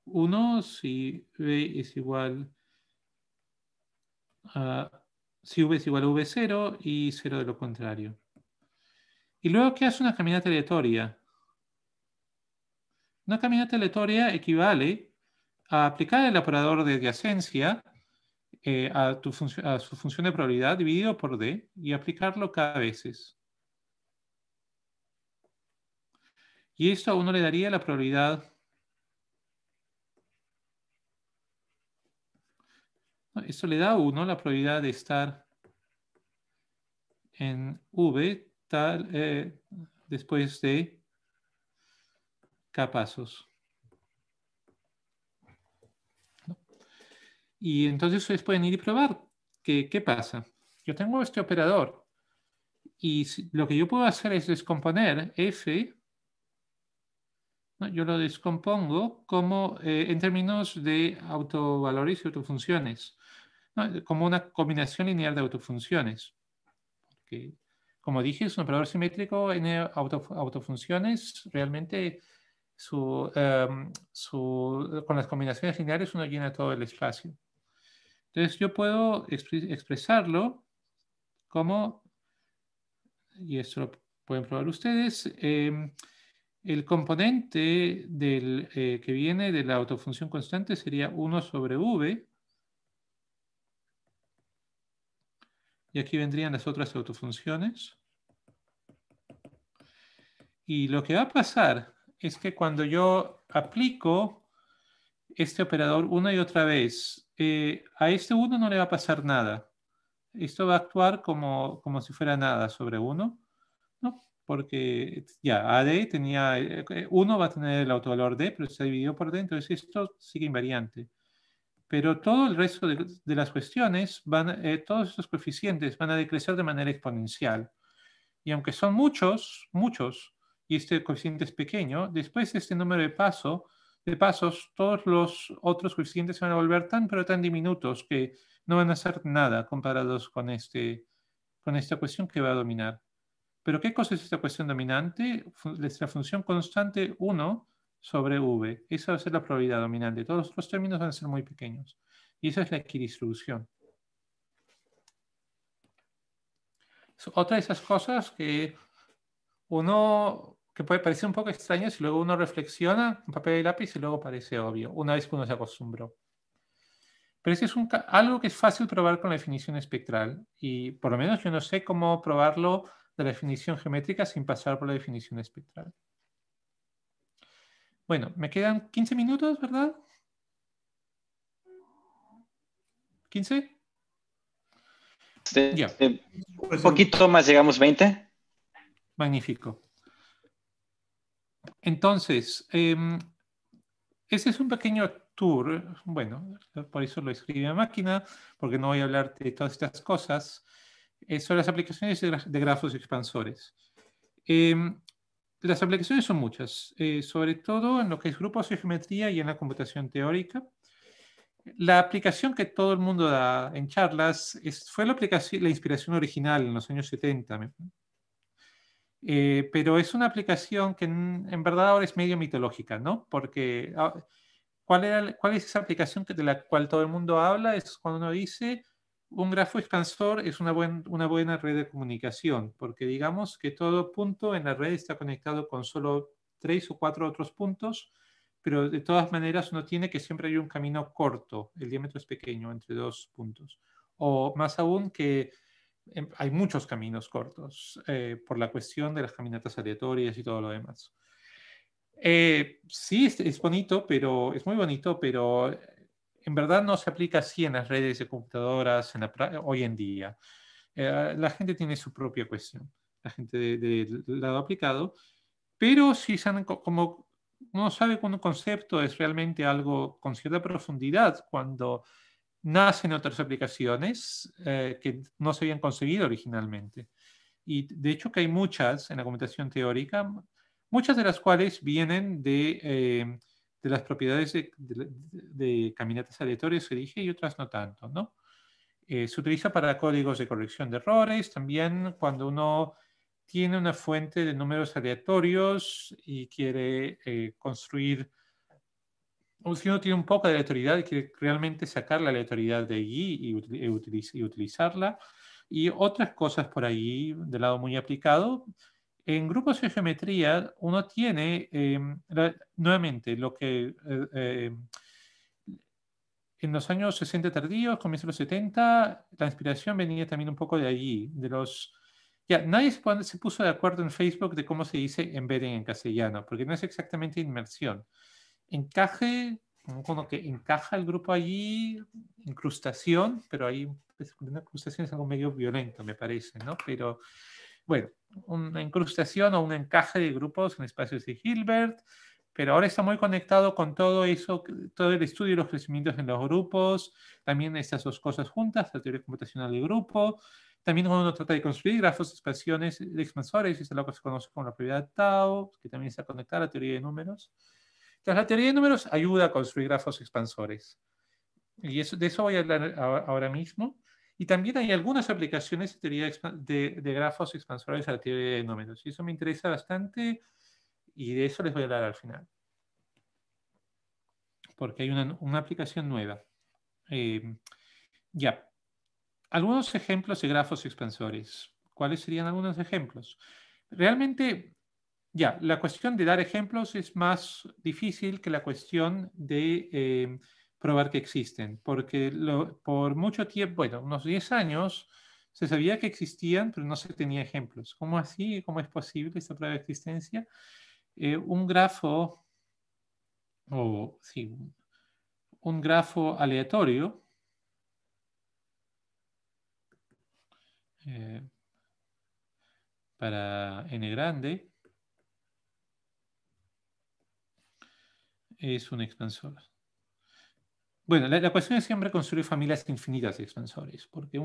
1 si v es igual si V es igual a V0 y 0 de lo contrario. Y luego qué hace una caminata aleatoria. Una caminata aleatoria equivale a aplicar el operador de adyacencia eh, a, su función de probabilidad dividido por D y aplicarlo cada vez. Y esto a uno le daría la probabilidad Esto le da a uno la probabilidad de estar en V tal, eh, después de K pasos. Y entonces ustedes pueden ir y probar qué pasa. Yo tengo este operador y lo que yo puedo hacer es descomponer F. Yo lo descompongo como eh, en términos de autovalores y autofunciones como una combinación lineal de autofunciones. como dije, es un operador simétrico en autofunciones. Realmente, em, con las combinaciones lineales uno llena todo el espacio. Entonces, yo puedo expresarlo como, y esto lo pueden probar ustedes, em, el componente del, eh, que viene de la autofunción constante sería 1 sobre v, Y aquí vendrían las otras autofunciones. Y lo que va a pasar es que cuando yo aplico este operador una y otra vez, eh, a este 1 no le va a pasar nada. Esto va a actuar como, como si fuera nada sobre 1, ¿no? porque ya AD tenía, 1 eh, va a tener el autovalor D, pero se dividido por D, entonces esto sigue invariante pero todo el resto de, las cuestiones, eh, todos estos coeficientes van a decrecer de manera exponencial. Y aunque son muchos, muchos, y este coeficiente es pequeño, después de este número de, paso, de pasos, todos los otros coeficientes se van a volver tan, pero tan diminutos que no van a ser nada comparados con, este, con esta cuestión que va a dominar. Pero ¿qué cosa es esta cuestión dominante? La función constante 1 sobre V. Esa va a ser la probabilidad dominante. Todos los términos van a ser muy pequeños. Y esa es la equidistribución. otra de esas cosas que uno, que puede parecer un poco extraño, si luego uno reflexiona en papel y lápiz y luego parece obvio, una vez que uno se acostumbró. Pero eso este es algo que es fácil probar con la definición espectral y por lo menos yo no sé cómo probarlo de la definición geométrica sin pasar por la definición espectral. Bueno, me quedan 15 minutos, ¿verdad? ¿15? ya. Pues un poquito más, llegamos 20. Magnífico. Entonces, em, ese es un pequeño tour. Bueno, por eso lo escribí a máquina, porque no voy a hablar de todas estas cosas. Eh, son las aplicaciones de, grafos expansores. Eh, las aplicaciones son muchas, eh, sobre todo en lo que es grupos de geometría y en la computación teórica. La aplicación que todo el mundo da en charlas fue la, aplicación, la inspiración original en los años 70, eh, pero es una aplicación que en, en, verdad ahora es medio mitológica, ¿no? Porque ah, ¿cuál, era, ¿cuál es esa aplicación que, de la cual todo el mundo habla? Es cuando uno dice, un grafo expansor es una, una buena red de comunicación, porque digamos que todo punto en la red está conectado con solo tres o cuatro otros puntos, pero de todas maneras uno tiene que siempre hay un camino corto, el diámetro es pequeño entre dos puntos, o más aún que em, hay muchos caminos cortos eh, por la cuestión de las caminatas aleatorias y todo lo demás. Eh, sí, es, es, bonito, pero es muy bonito, pero en verdad no se aplica así en las redes de computadoras en hoy en día. Eh, la gente tiene su propia cuestión, la gente del lado aplicado, pero si se han, como uno sabe que un concepto es realmente algo con cierta profundidad cuando nacen otras aplicaciones eh, que no se habían conseguido originalmente. Y de hecho que hay muchas en la computación teórica, muchas de las cuales vienen de... Eh, de las propiedades de, caminatas aleatorias que dije y otras no tanto, ¿no? Eh, se utiliza para códigos de corrección de errores, también cuando uno tiene una fuente de números aleatorios y quiere eh, construir, o si uno tiene un poco de aleatoriedad y quiere realmente sacar la aleatoriedad de allí y, y utilizarla, y otras cosas por ahí del lado muy aplicado, en grupos de geometría uno tiene, em, nuevamente, lo que eh, eh, en los años 60 tardíos, comienzo de los 70, la inspiración venía también un poco de allí, de los... Ya, nadie se, se puso de acuerdo en Facebook de cómo se dice embedding en castellano, porque no es exactamente inmersión. Encaje, como que encaja el grupo allí, incrustación, pero ahí pues, una incrustación es algo medio violento, me parece, ¿no? Pero bueno, una incrustación o un encaje de grupos en espacios de Hilbert, pero ahora está muy conectado con todo eso, todo el estudio de los crecimientos en los grupos, también estas dos cosas juntas, la teoría computacional de grupo, también cuando uno trata de construir grafos, expansiones de expansores, es lo que se conoce como la propiedad Tau, que también está conectada a la teoría de números. Entonces, la teoría de números ayuda a construir grafos expansores. Y de eso voy a hablar ahora mismo. Y también hay algunas aplicaciones de de, grafos expansores a la teoría de números. Y eso me interesa bastante y de eso les voy a hablar al final. Porque hay una, una aplicación nueva. Eh, ya. Algunos ejemplos de grafos expansores. ¿Cuáles serían algunos ejemplos? Realmente, ya, la cuestión de dar ejemplos es más difícil que la cuestión de... Eh, probar que existen, porque lo, por mucho tiempo, bueno, unos 10 años, se sabía que existían, pero no se tenía ejemplos. ¿Cómo así? ¿Cómo es posible esta prueba de existencia? Eh, un grafo, o sí, un grafo aleatorio, eh, para n grande, es un expansor. Bueno, la, cuestión es siempre construir familias infinitas de expansores, porque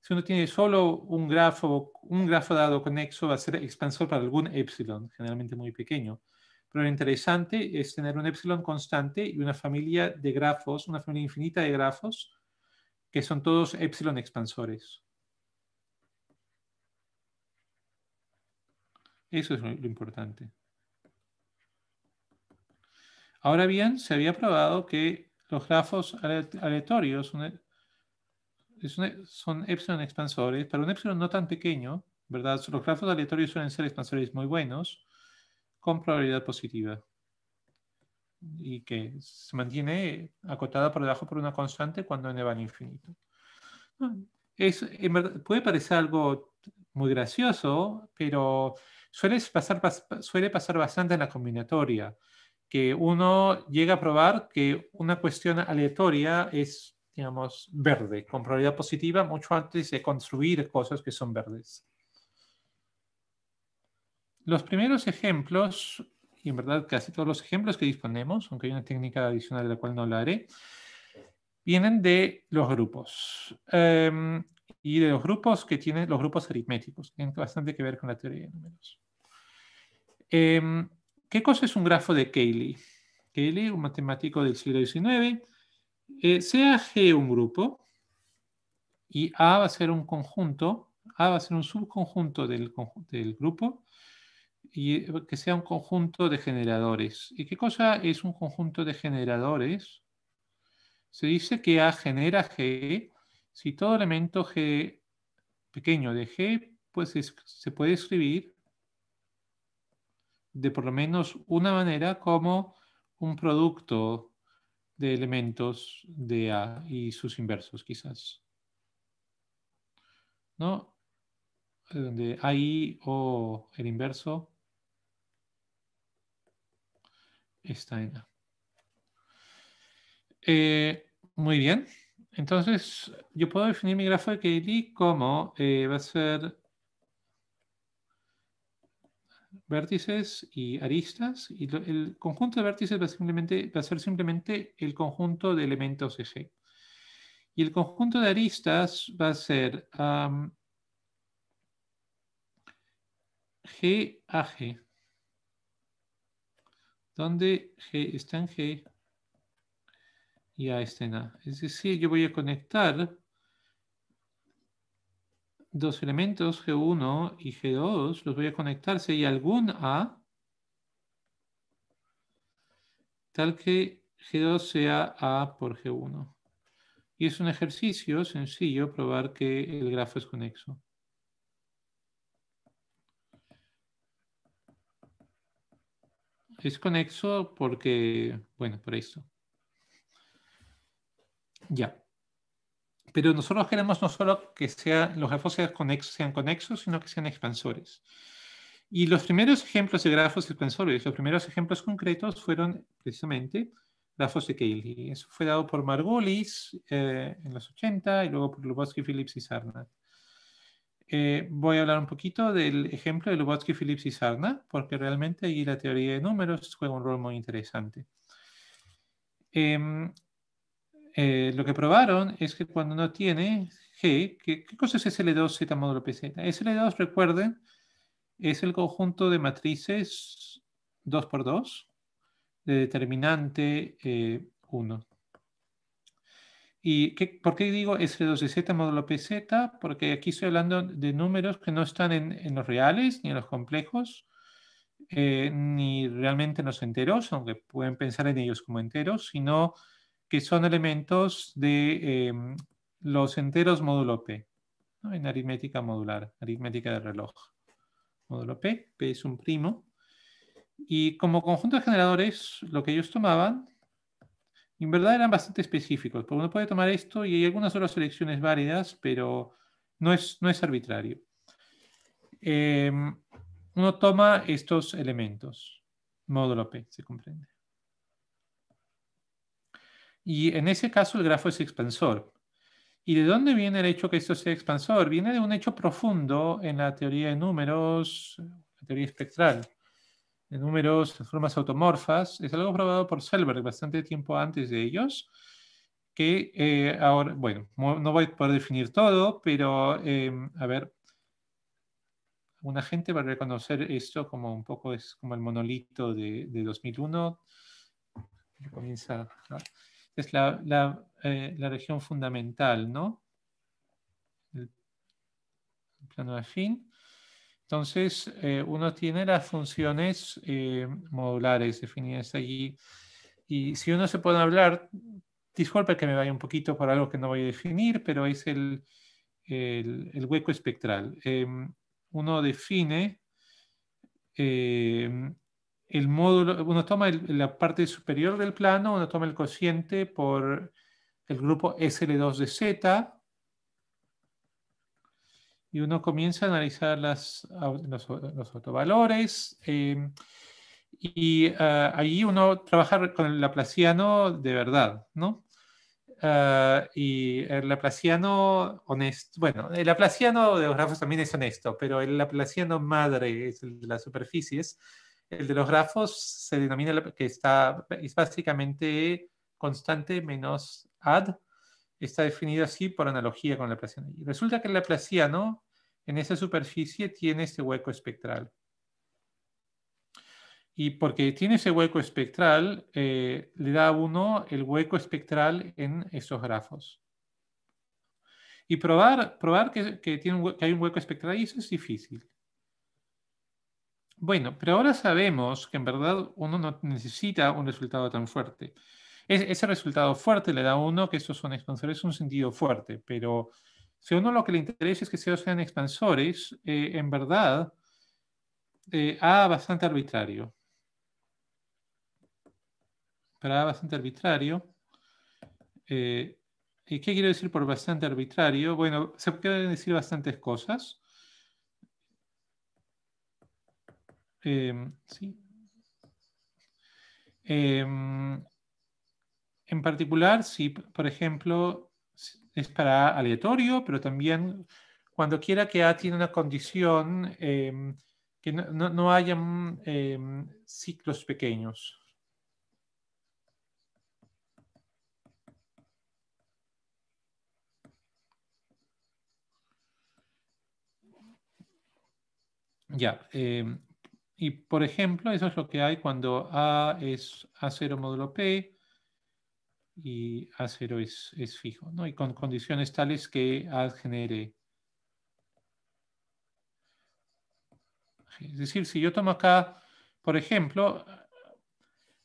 si uno tiene solo un grafo, un grafo dado conexo va a ser expansor para algún epsilon, generalmente muy pequeño. Pero lo interesante es tener un epsilon constante y una familia de grafos, una familia infinita de grafos, que son todos epsilon expansores. Eso es lo importante. Ahora bien, se había probado que los grafos aleatorios son, e-, e, son epsilon expansores, pero un epsilon no tan pequeño, ¿verdad? Los grafos aleatorios suelen ser expansores muy buenos, con probabilidad positiva. Y que se mantiene acotada por debajo por una constante cuando n va al infinito. puede parecer algo muy gracioso, pero suele pasar bastante en la combinatoria que uno llega a probar que una cuestión aleatoria es, digamos, verde, con probabilidad positiva, mucho antes de construir cosas que son verdes. Los primeros ejemplos, y en verdad casi todos los ejemplos que disponemos, aunque hay una técnica adicional de la cual no hablaré, vienen de los grupos. Em, y de los grupos que tienen los grupos aritméticos, tienen bastante que ver con la teoría de números. Eh... ¿Qué cosa es un grafo de Cayley? Cayley, un matemático del siglo XIX, sea eh, G un grupo y A va a ser un conjunto, A va a ser un subconjunto del, grupo, y eh, que sea un conjunto de generadores. ¿Y qué cosa es un conjunto de generadores? Se dice que A genera G si todo elemento G pequeño de G pues se puede escribir de por lo menos una manera como un producto de elementos de A y sus inversos, quizás. ¿No? Donde AI o el inverso está en A. Eh, muy bien. Entonces, yo puedo definir mi grafo de KDI como eh, va a ser vértices y aristas, y el conjunto de vértices va, simplemente, va a ser simplemente el conjunto de elementos de G. Y el conjunto de aristas va a ser G a G, donde G está en G y A está en A. Es decir, yo voy a conectar dos elementos G1 y G2, los voy a conectar, si hay algún A, tal que G2 sea A por G1. Y es un ejercicio sencillo probar que el grafo es conexo. Es conexo porque, bueno, por eso. Ya. Pero nosotros queremos no solo que sean, los grafos sean conexos, sean conexos, sino que sean expansores. Y los primeros ejemplos de grafos expansores, los primeros ejemplos concretos fueron precisamente grafos de Cayley. Eso fue dado por Margolis eh, en los 80 y luego por Lubotsky, Phillips y Sarna. Eh, voy a hablar un poquito del ejemplo de Lubotsky, Phillips y Sarna, porque realmente ahí la teoría de números juega un rol muy interesante. Em, eh, lo que probaron es que cuando uno tiene G, ¿qué, cosa es SL2 Z módulo PZ? SL2, recuerden, es el conjunto de matrices 2 por 2 de determinante 1. Eh, ¿Y qué, por qué digo sl 2 Z módulo PZ? Porque aquí estoy hablando de números que no están en, los reales, ni en los complejos, eh, ni realmente en los enteros, aunque pueden pensar en ellos como enteros, sino que son elementos de em, los enteros módulo P, en aritmética modular, aritmética de reloj. Módulo P, P es un primo. Y como conjunto de generadores, lo que ellos tomaban, en verdad eran bastante específicos, porque uno puede tomar esto y hay algunas otras selecciones válidas, pero no es, no es arbitrario. Em, uno toma estos elementos, módulo P, se comprende. Y en ese caso el grafo es expansor. ¿Y de dónde viene el hecho que esto sea expansor? Viene de un hecho profundo en la teoría de números, la teoría espectral, de números de formas automorfas. Es algo probado por Selberg bastante tiempo antes de ellos, que eh, ahora, bueno, no voy a poder definir todo, pero em, a ver, una gente va a reconocer esto como un poco es como el monolito de, 2001, comienza es eh, la, región fundamental, ¿no? El plano de fin. Entonces, eh, uno tiene las funciones eh, modulares definidas allí. Y si uno se puede hablar, disculpe que me vaya un poquito por algo que no voy a definir, pero es el, el hueco espectral. uno define el módulo, uno toma la parte superior del plano, uno toma el cociente por el grupo SL2 de Z y uno comienza a analizar las, los, autovalores em, y ah, ahí uno trabaja con el laplaciano de verdad, ¿no? Ah, y el laplaciano honesto, bueno, el laplaciano de los grafos también es honesto, pero el laplaciano madre es de las superficies, el de los grafos se denomina que está, es básicamente constante menos ad. Está definido así por analogía con la placiana. Y resulta que la no en esa superficie tiene ese hueco espectral. Y porque tiene ese hueco espectral, eh, le da a uno el hueco espectral en esos grafos. Y probar, probar que, que hay un hueco espectral, y eso es difícil. Bueno, pero ahora sabemos que en verdad uno no necesita un resultado tan fuerte. ese resultado fuerte le da a uno que estos son expansores un sentido fuerte, pero si a uno lo que le interesa es que sean expansores, eh, en verdad, eh, A bastante arbitrario. Para bastante arbitrario. Eh, ¿Y qué quiero decir por bastante arbitrario? Bueno, se pueden decir bastantes cosas. Em, sí. Em, en particular, si, por ejemplo, es para aleatorio, pero también cuando quiera que A tiene una condición em, que no, no, haya mm, ciclos pequeños. Ya, eh, y por ejemplo, eso es lo que hay cuando A es A0 módulo P y A0 es, fijo, ¿no? Y con condiciones tales que A genere. Es decir, si yo tomo acá, por ejemplo,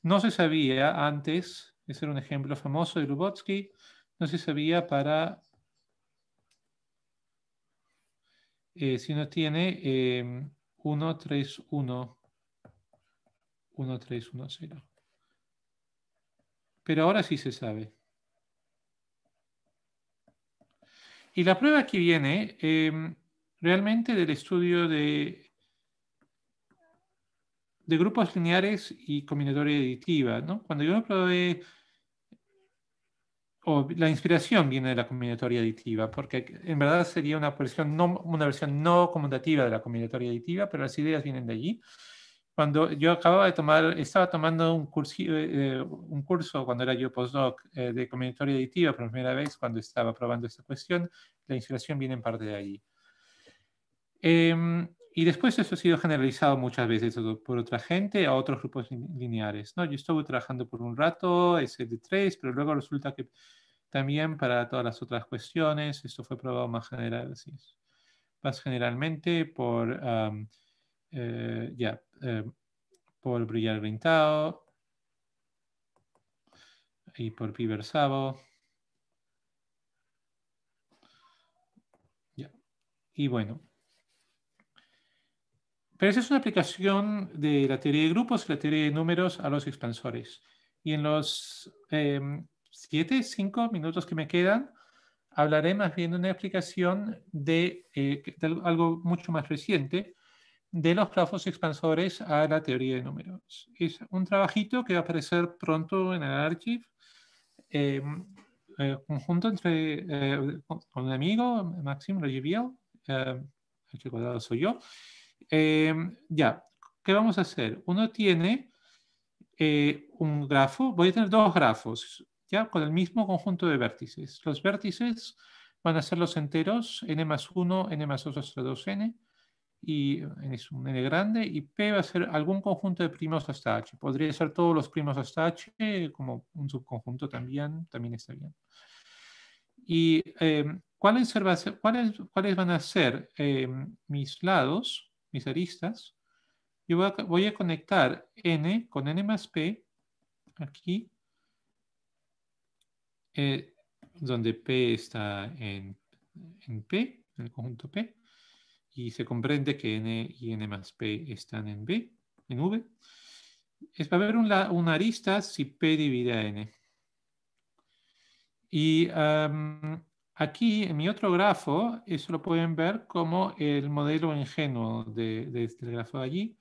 no se sabía antes, ese era un ejemplo famoso de Lubotsky, no se sabía para eh, si no tiene em, 1, 3, 1. 1, 3, 1, 0. Pero ahora sí se sabe. Y la prueba que viene em, realmente del estudio de, grupos lineares y combinatoria editiva. Cuando yo probé o la inspiración viene de la combinatoria aditiva, porque en verdad sería una versión no, una versión no de la combinatoria aditiva, pero las ideas vienen de allí. Cuando yo acababa de tomar, estaba tomando un, curso, eh, eh, un curso cuando era yo postdoc eh, de combinatoria aditiva por primera vez, cuando estaba probando esta cuestión, la inspiración viene en parte de allí. Em, y después eso ha sido generalizado muchas veces por otra gente a otros grupos lineares. ¿no? Yo estuve trabajando por un rato ese de tres, pero luego resulta que también para todas las otras cuestiones, esto fue probado más, general, más generalmente por, eh, eh, por Brillar Rintao y por Piber savo Y bueno es una aplicación de la teoría de grupos y la teoría de números a los expansores. Y en los em, siete, cinco minutos que me quedan, hablaré más bien de una aplicación de, eh, algo mucho más reciente, de los grafos expansores a la teoría de números. Es un trabajito que va a aparecer pronto en el archive, em, eh, conjunto entre, eh, con un amigo, Máximo eh, el que cuadrado soy yo, Em, ya, ¿qué vamos a hacer? Uno tiene eh, un grafo, voy a tener dos grafos, ya con el mismo conjunto de vértices. Los vértices van a ser los enteros, n más 1, n más 2 hasta 2n, y n es un n grande, y p va a ser algún conjunto de primos hasta h. Podría ser todos los primos hasta h, como un subconjunto también, también está bien. ¿Y em, ¿cuáles, van a ser em, mis lados? mis aristas, yo voy a, conectar n con n más p, aquí, eh, donde p está en, p, en el conjunto p, y se comprende que n y n más p están en b, en v. Es a haber una, arista si p divide a n. Y Aquí en mi otro grafo, eso lo pueden ver como el modelo ingenuo de, este grafo de allí.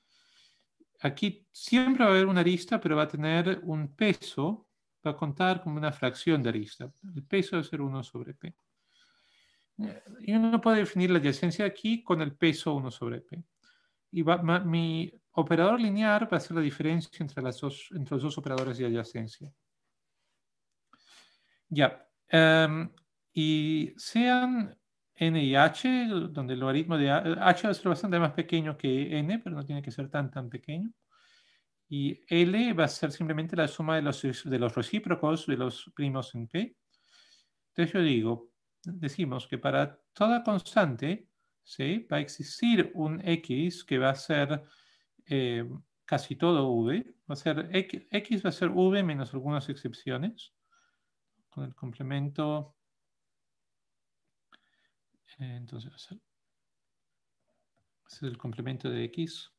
Aquí siempre va a haber una arista, pero va a tener un peso, va a contar como una fracción de arista. El peso va a ser 1 sobre p. Y uno puede definir la adyacencia aquí con el peso 1 sobre p. Y mi operador lineal va a ser la diferencia entre, las dos, entre los dos operadores de adyacencia. Ya. Em, y sean N y H, donde el logaritmo de eh, H va a ser bastante más pequeño que N, pero no tiene que ser tan, tan pequeño. Y L va a ser simplemente la suma de los, de los recíprocos de los primos en P. Entonces yo digo, decimos que para toda constante ¿sí? va a existir un X que va a ser eh, casi todo V. Va a ser X, X va a ser V menos algunas excepciones. Con el complemento entonces, ese es el complemento de X.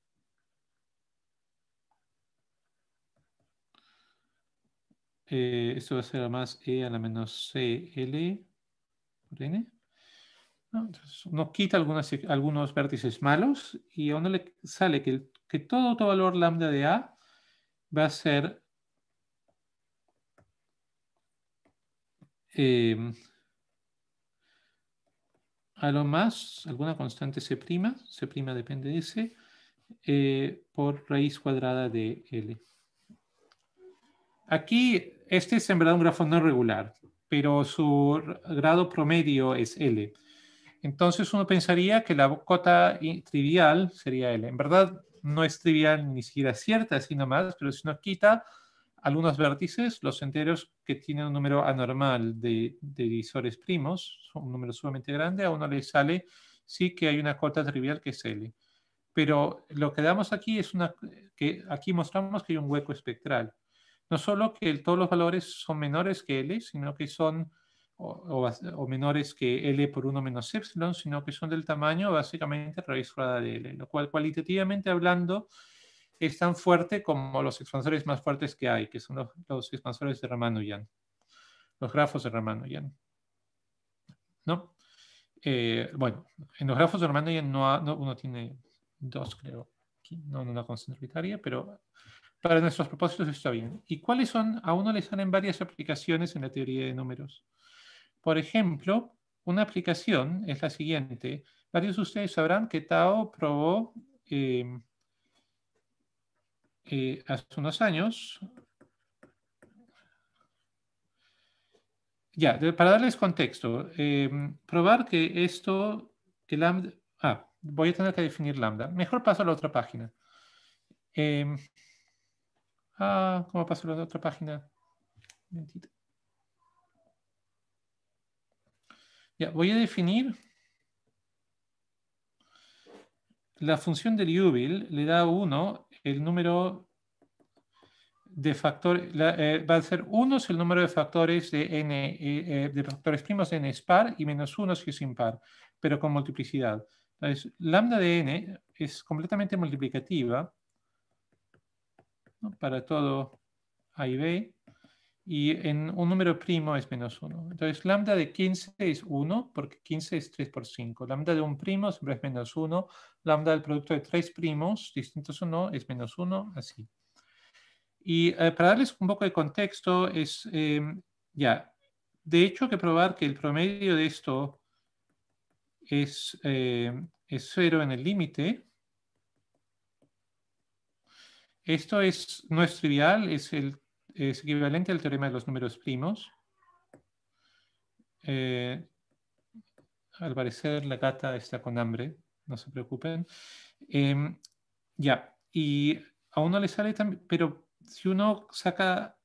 Eh, esto va a ser a más E a la menos CL por N. ¿No? Entonces uno quita algunos vértices malos y a uno le sale que, que todo otro valor lambda de A va a ser eh, a lo más alguna constante C', C' depende de C, eh, por raíz cuadrada de L. Aquí, este es en verdad un grafo no regular, pero su grado promedio es L. Entonces uno pensaría que la cota trivial sería L. En verdad no es trivial ni siquiera cierta, sino más, pero si uno quita algunos vértices, los enteros que tienen un número anormal de, divisores primos, un número sumamente grande, a uno le sale sí que hay una cota trivial que es L. Pero lo que damos aquí es una, que aquí mostramos que hay un hueco espectral. No solo que todos los valores son menores que L, sino que son o, menores que L por 1 menos epsilon, sino que son del tamaño básicamente raíz cuadrada de L, lo cual cualitativamente hablando es tan fuerte como los expansores más fuertes que hay, que son los, expansores de Ramanujan, los grafos de Ramanujan. ¿No? Eh, bueno, en los grafos de Ramanujan no, uno tiene dos, creo, no una concentritaria, pero para nuestros propósitos está bien. ¿Y cuáles son? A uno le salen varias aplicaciones en la teoría de números. Por ejemplo, una aplicación es la siguiente. Varios de ustedes sabrán que Tao probó... Eh, eh, hace unos años. Ya, para darles contexto, eh, probar que esto, que lambda, ah, voy a tener que definir lambda. Mejor paso a la otra página. Em, ah, ¿cómo paso a la otra página? Mentira. Ya, voy a definir la función del yubil... le da 1 el número de factores, eh, va a ser 1 si el número de factores de n, eh, eh, de factores primos de n es par y menos 1 si es impar, pero con multiplicidad. Entonces, lambda de n es completamente multiplicativa para todo a y b y en un número primo es menos 1. Entonces lambda de 15 es 1, porque 15 es 3 por 5. Lambda de un primo siempre es menos 1. Lambda del producto de tres primos distintos o no es menos 1, así. Y eh, para darles un poco de contexto, es eh, ya, de hecho que probar que el promedio de esto es, 0 eh, en el límite, esto es, no es trivial, es el es equivalente al teorema de los números primos. Eh, al parecer la gata está con hambre, no se preocupen. Em, ya, y a uno le sale también, pero si uno saca,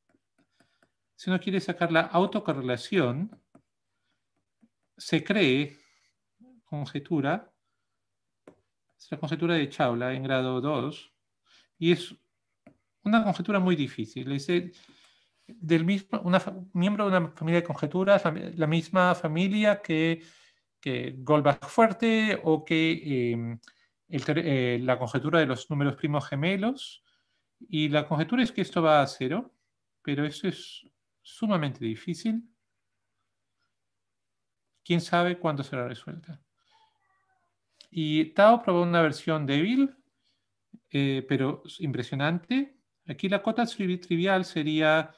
si uno quiere sacar la autocorrelación, se cree, conjetura, es la conjetura de Chaula en grado 2, y es una conjetura muy difícil. Es dice, del mismo, una, miembro de una familia de conjeturas, la, misma familia que, que Goldbach fuerte o que em, eh, la conjetura de los números primos gemelos. Y la conjetura es que esto va a cero, pero eso es sumamente difícil. ¿Quién sabe cuándo será resuelta? Y Tao probó una versión débil, eh, pero impresionante, Aquí la cota trivial sería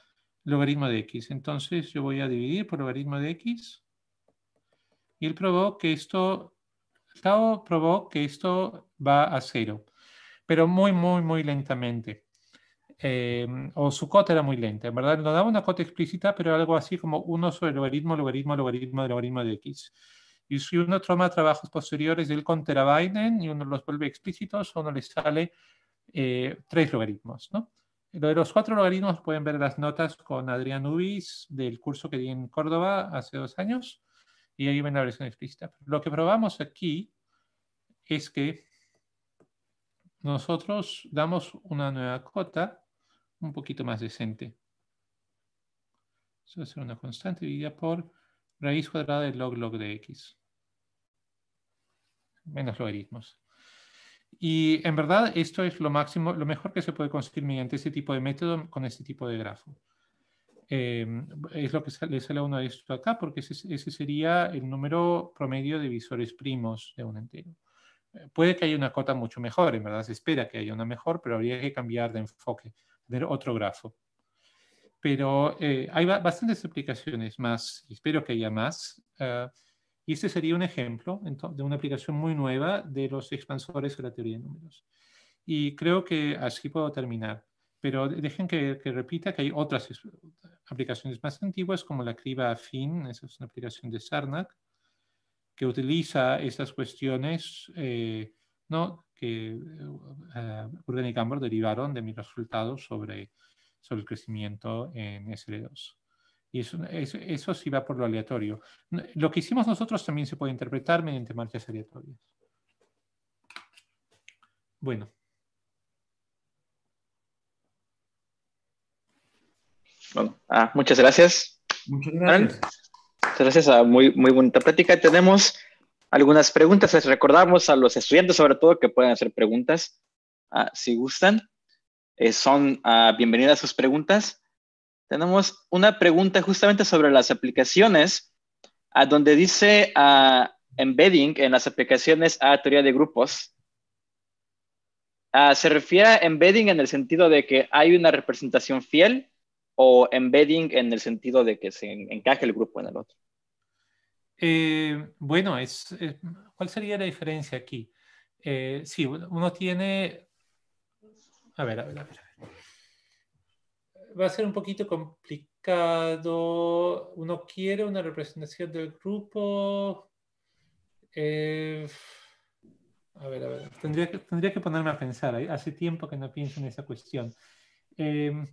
logaritmo de x. Entonces yo voy a dividir por logaritmo de x. Y él probó que esto, Tao probó que esto va a cero, pero muy, muy, muy lentamente. Eh, o su cota era muy lenta, en verdad no daba una cota explícita, pero algo así como 1 sobre logaritmo, logaritmo, logaritmo, logaritmo de x. Y si uno toma trabajos posteriores del con Terabyte y uno los vuelve explícitos, a uno le sale eh, tres logaritmos, ¿no? Lo de los cuatro logaritmos pueden ver las notas con Adrián Ubis del curso que di en Córdoba hace dos años y ahí ven la versión explícita. Lo que probamos aquí es que nosotros damos una nueva cota un poquito más decente. Eso va a ser una constante dividida por raíz cuadrada de log log de x. Menos logaritmos. Y en verdad esto es lo máximo, lo mejor que se puede conseguir mediante este tipo de método con este tipo de grafo. Eh, es lo que le sale a uno de esto acá, porque ese, sería el número promedio de visores primos de un entero. Eh, puede que haya una cota mucho mejor, en verdad se espera que haya una mejor, pero habría que cambiar de enfoque, ver otro grafo. Pero eh, hay bastantes aplicaciones más, espero que haya más. Y este sería un ejemplo de una aplicación muy nueva de los expansores de la teoría de números. Y creo que así puedo terminar. Pero dejen que, repita que hay otras aplicaciones más antiguas, como la criba afín, esa es una aplicación de Sarnak, que utiliza estas cuestiones eh, que eh, Urban eh, y derivaron de mis resultados sobre, sobre el crecimiento en SL2. Y eso, eso, sí va por lo aleatorio. Lo que hicimos nosotros también se puede interpretar mediante marchas aleatorias. Bueno. Ah, muchas gracias. Muchas gracias. gracias a muy, muy bonita plática. Tenemos algunas preguntas. Les recordamos a los estudiantes, sobre todo, que pueden hacer preguntas ah, si gustan. Eh, son ah, bienvenidas sus preguntas tenemos una pregunta justamente sobre las aplicaciones, a donde dice ah, embedding en las aplicaciones a teoría de grupos. Ah, se refiere a embedding en el sentido de que hay una representación fiel o embedding en el sentido de que se encaje el grupo en el otro. Eh, bueno, es, eh, ¿cuál sería la diferencia aquí? Eh, sí, uno tiene... A ver, a ver, a ver va a ser un poquito complicado. Uno quiere una representación del grupo. Eh, a ver, a ver. Tendría que, ponerme a pensar. Hace tiempo que no pienso en esa cuestión. Em,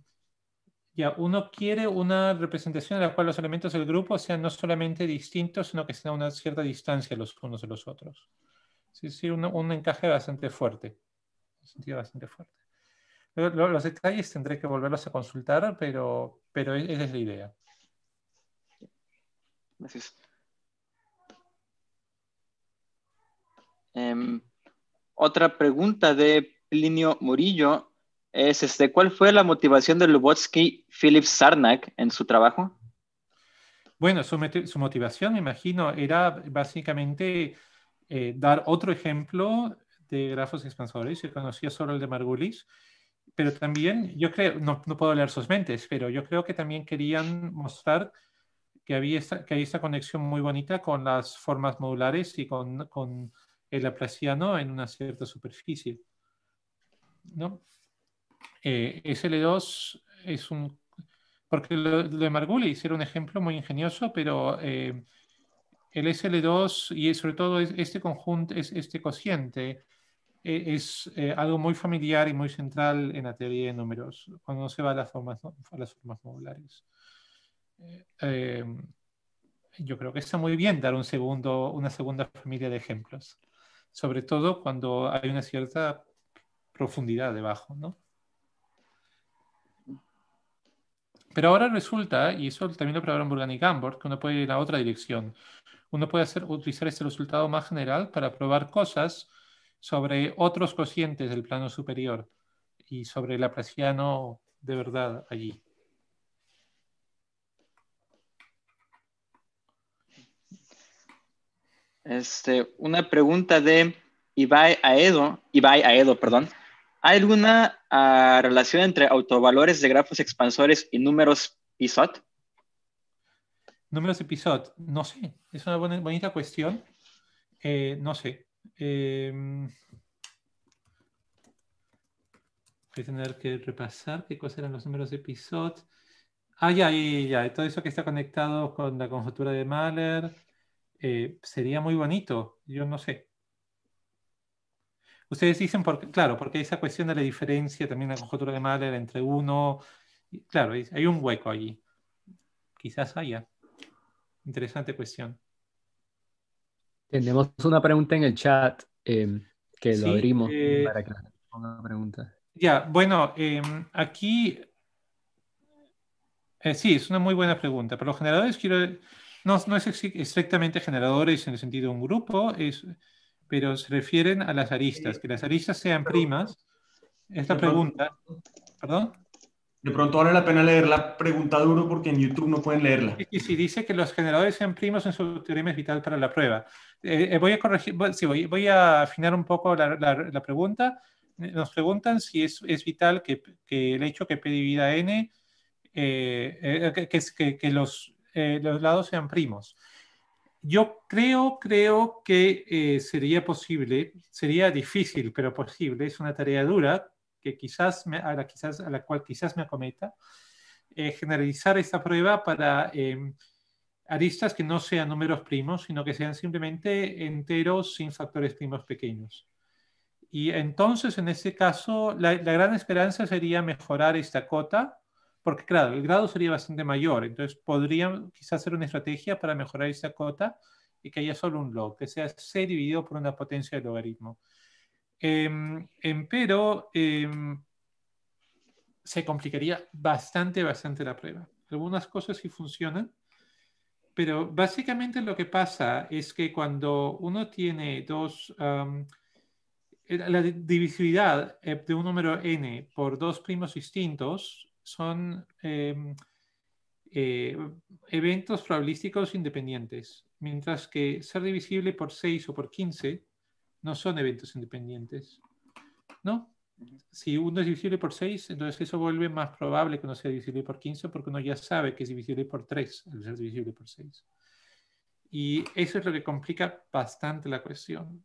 ya, uno quiere una representación en la cual los elementos del grupo sean no solamente distintos, sino que sean a una cierta distancia los unos de los otros. Sí, sí, un, un encaje bastante fuerte. Un sentido bastante fuerte. Los detalles tendré que volverlos a consultar, pero, e, esa es la idea. Gracias. Em, otra pregunta de Plinio Murillo es, este, ¿cuál fue la motivación de Lubotsky Philip Sarnak en su trabajo? Bueno, su, motivación, imagino, era básicamente eh, dar otro ejemplo de grafos expansores. Se conocía solo el de Margulis pero también yo creo, no, puedo leer sus mentes, pero yo creo que también querían mostrar que, había que hay esta conexión muy bonita con las formas modulares y con, el aplaciano en una cierta superficie. ¿no? Eh, SL2 es un... Porque lo, de Margulis era un ejemplo muy ingenioso, pero eh, el SL2 y sobre todo este conjunto, es este cociente, eh, es eh, algo muy familiar y muy central en la teoría de números, cuando se va a las formas, las formas modulares. Eh, yo creo que está muy bien dar un segundo, una segunda familia de ejemplos, sobre todo cuando hay una cierta profundidad debajo, Pero ahora resulta, y eso también lo probaron Burgan y Gambord, que uno puede ir a otra dirección. Uno puede hacer, utilizar este resultado más general para probar cosas sobre otros cocientes del plano superior y sobre el apreciano de verdad allí. Este, una pregunta de Ibai Aedo, Ibai Aedo, perdón. ¿Hay alguna ah, relación entre autovalores de grafos expansores y números Pisot? Números de Pisot, no sé, es una bonita cuestión. Eh, no sé, Em, voy a tener que repasar qué cosas eran los números de pisot Ah, ya, ya, Todo eso que está conectado con la conjetura de Mahler. Eh, sería muy bonito, yo no sé. Ustedes dicen, claro, porque esa cuestión de la diferencia, también la conjetura de Mahler entre uno, claro, hay un hueco allí. Quizás haya. Interesante cuestión. Tenemos una pregunta en el chat em, que lo abrimos eh, para que ponga pregunta. Ya, bueno, em, aquí eh, sí, es una muy buena pregunta. Para los generadores quiero, no, es estrictamente generadores en el sentido de un grupo, pero se refieren a las aristas, que las aristas sean primas. Esta pregunta. ¿Perdón? De pronto vale la pena leer la pregunta duro porque en YouTube no pueden leerla. Y si dice que los generadores sean primos en su teorema es vital para la prueba. Eh, eh, voy a corregir, voy, voy, a afinar un poco la, pregunta. Nos preguntan si es, vital que, el hecho que P divida N, eh, que, los, los, lados sean primos. Yo creo, creo que sería posible, sería difícil, pero posible, es una tarea dura, que quizás me, a, la, quizás, a la cual quizás me acometa, eh, generalizar esta prueba para em, aristas que no sean números primos, sino que sean simplemente enteros sin factores primos pequeños. Y entonces, en este caso, la, la gran esperanza sería mejorar esta cota, porque claro, el grado sería bastante mayor, entonces podría quizás ser una estrategia para mejorar esta cota y que haya solo un log, que sea c dividido por una potencia de logaritmo. Em, em, pero em, se complicaría bastante, bastante la prueba. Algunas cosas sí funcionan, pero básicamente lo que pasa es que cuando uno tiene dos, la divisibilidad eh, de un número n por dos primos distintos son eh, eventos probabilísticos independientes, mientras que ser divisible por 6 o por 15 no son eventos independientes. ¿No? Si uno es divisible por 6, entonces eso vuelve más probable que no sea divisible por 15 porque uno ya sabe que es divisible por 3 al ser divisible por 6. Y eso es lo que complica bastante la cuestión.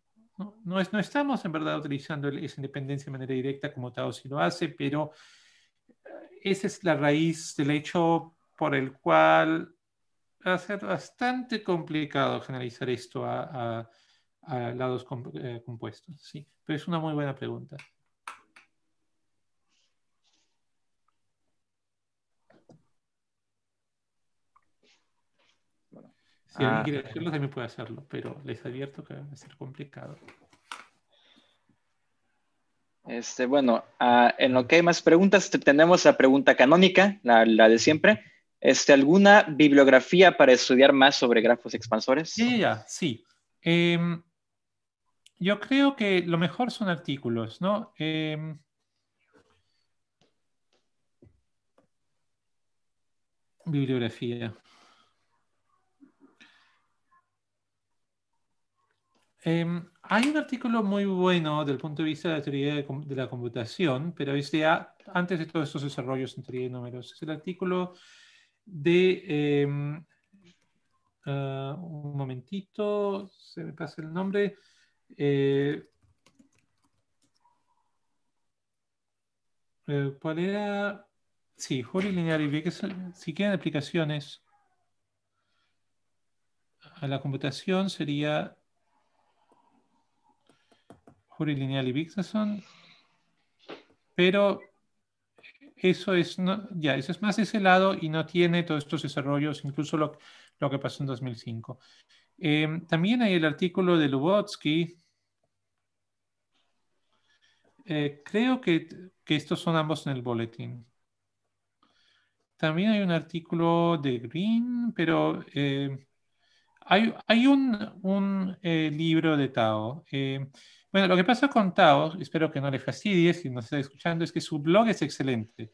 No, estamos en verdad utilizando esa independencia de manera directa como Tao si lo hace, pero eh, esa es la raíz del hecho por el cual va a ser bastante complicado generalizar esto a a lados eh, compuestos. Sí, pero es una muy buena pregunta. Si alguien ah. quiere hacerlo, también puede hacerlo, pero les advierto que va a ser complicado. Este, bueno, ah, en lo que hay más preguntas, tenemos la pregunta canónica, la, de siempre. Este, ¿Alguna bibliografía para estudiar más sobre grafos expansores? sí Ya, sí. Em, yo creo que lo mejor son artículos, ¿no? Em, bibliografía. Em, hay un artículo muy bueno desde el punto de vista de la teoría de, la computación, pero es antes de todos estos desarrollos en teoría de números. Es el artículo de... Em, ah, un momentito, se me pasa el nombre. Eh, eh, ¿Cuál era? Sí, Jurilineal y que Si quedan aplicaciones a la computación sería Jurilineal y son. Pero eso es, ya, eso es más ese lado y no tiene todos estos desarrollos, incluso lo, lo que pasó en 2005. Em, también hay el artículo de Lubotsky. Eh, creo que, estos son ambos en el boletín. También hay un artículo de Green, pero em, hay, un, eh, libro de Tao. Em, bueno, lo que pasa con Tao, espero que no le fastidie si nos está escuchando, es que su blog es excelente.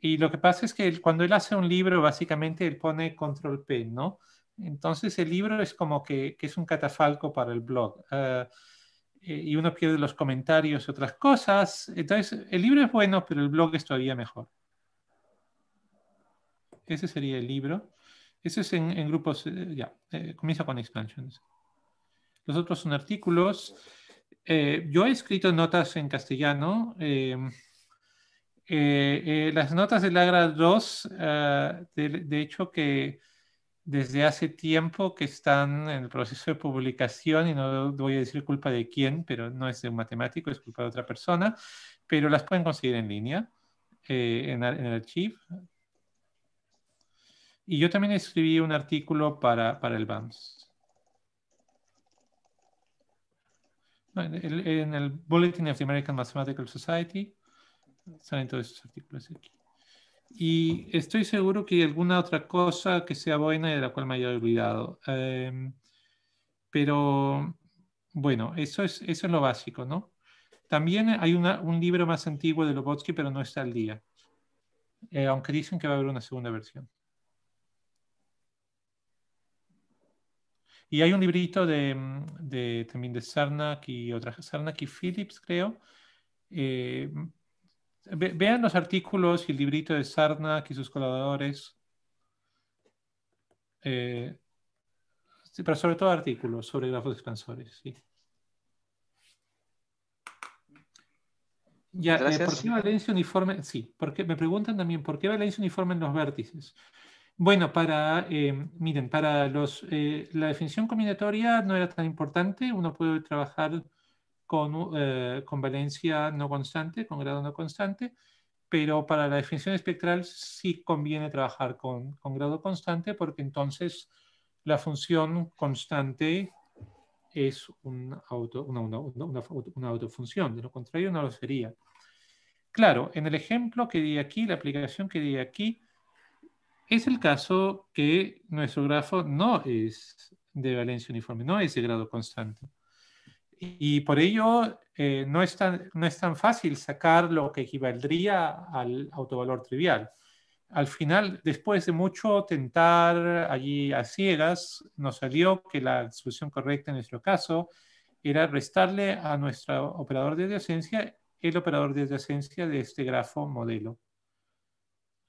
Y lo que pasa es que cuando él hace un libro, básicamente él pone control P, ¿no? Entonces el libro es como que, es un catafalco para el blog. Ah, eh, y uno pierde los comentarios y otras cosas. Entonces el libro es bueno, pero el blog es todavía mejor. Ese sería el libro. Eso es en, grupos, eh, ya, eh, comienza con expansions. Los otros son artículos. yo he escrito notas en castellano. las notas del Agra 2, ah, de, hecho que desde hace tiempo que están en el proceso de publicación y no voy a decir culpa de quién, pero no es de un matemático, es culpa de otra persona, pero las pueden conseguir en línea, eh, en, el archivo. Y yo también escribí un artículo para, el BAMS. En el, Bulletin of the American Mathematical Society están todos estos artículos aquí. Y estoy seguro que hay alguna otra cosa que sea buena y de la cual me haya olvidado. Em, pero bueno, eso es, eso es lo básico, ¿no? También hay un libro más antiguo de Lobotsky, pero no está al día. Eh, aunque dicen que va a haber una segunda versión. Y hay un librito de, también de Sarnak y otras Sarnak y Phillips, creo, eh, vean los artículos y el librito de Sarnak y sus colaboradores. Eh, pero sobre todo artículos sobre grafos expansores. Sí. Ya, eh, ¿Por qué Valencia uniforme? Sí, porque me preguntan también, ¿por qué Valencia uniforme en los vértices? Bueno, para, eh, miren, para la definición combinatoria no era tan importante, uno puede trabajar eh, con valencia no constante, con grado no constante, pero para la definición espectral sí conviene trabajar con, con grado constante porque entonces la función constante es una, una, autofunción, de lo contrario no lo sería. Claro, en el ejemplo que di aquí, la aplicación que di aquí, es el caso que nuestro grafo no es de valencia uniforme, no es de grado constante. Y por ello eh, no, es tan, no es tan fácil sacar lo que equivaldría al autovalor trivial. Al final, después de mucho tentar allí a ciegas, nos salió que la solución correcta en nuestro caso era restarle a nuestro operador de adyacencia el operador de adyacencia de este grafo modelo,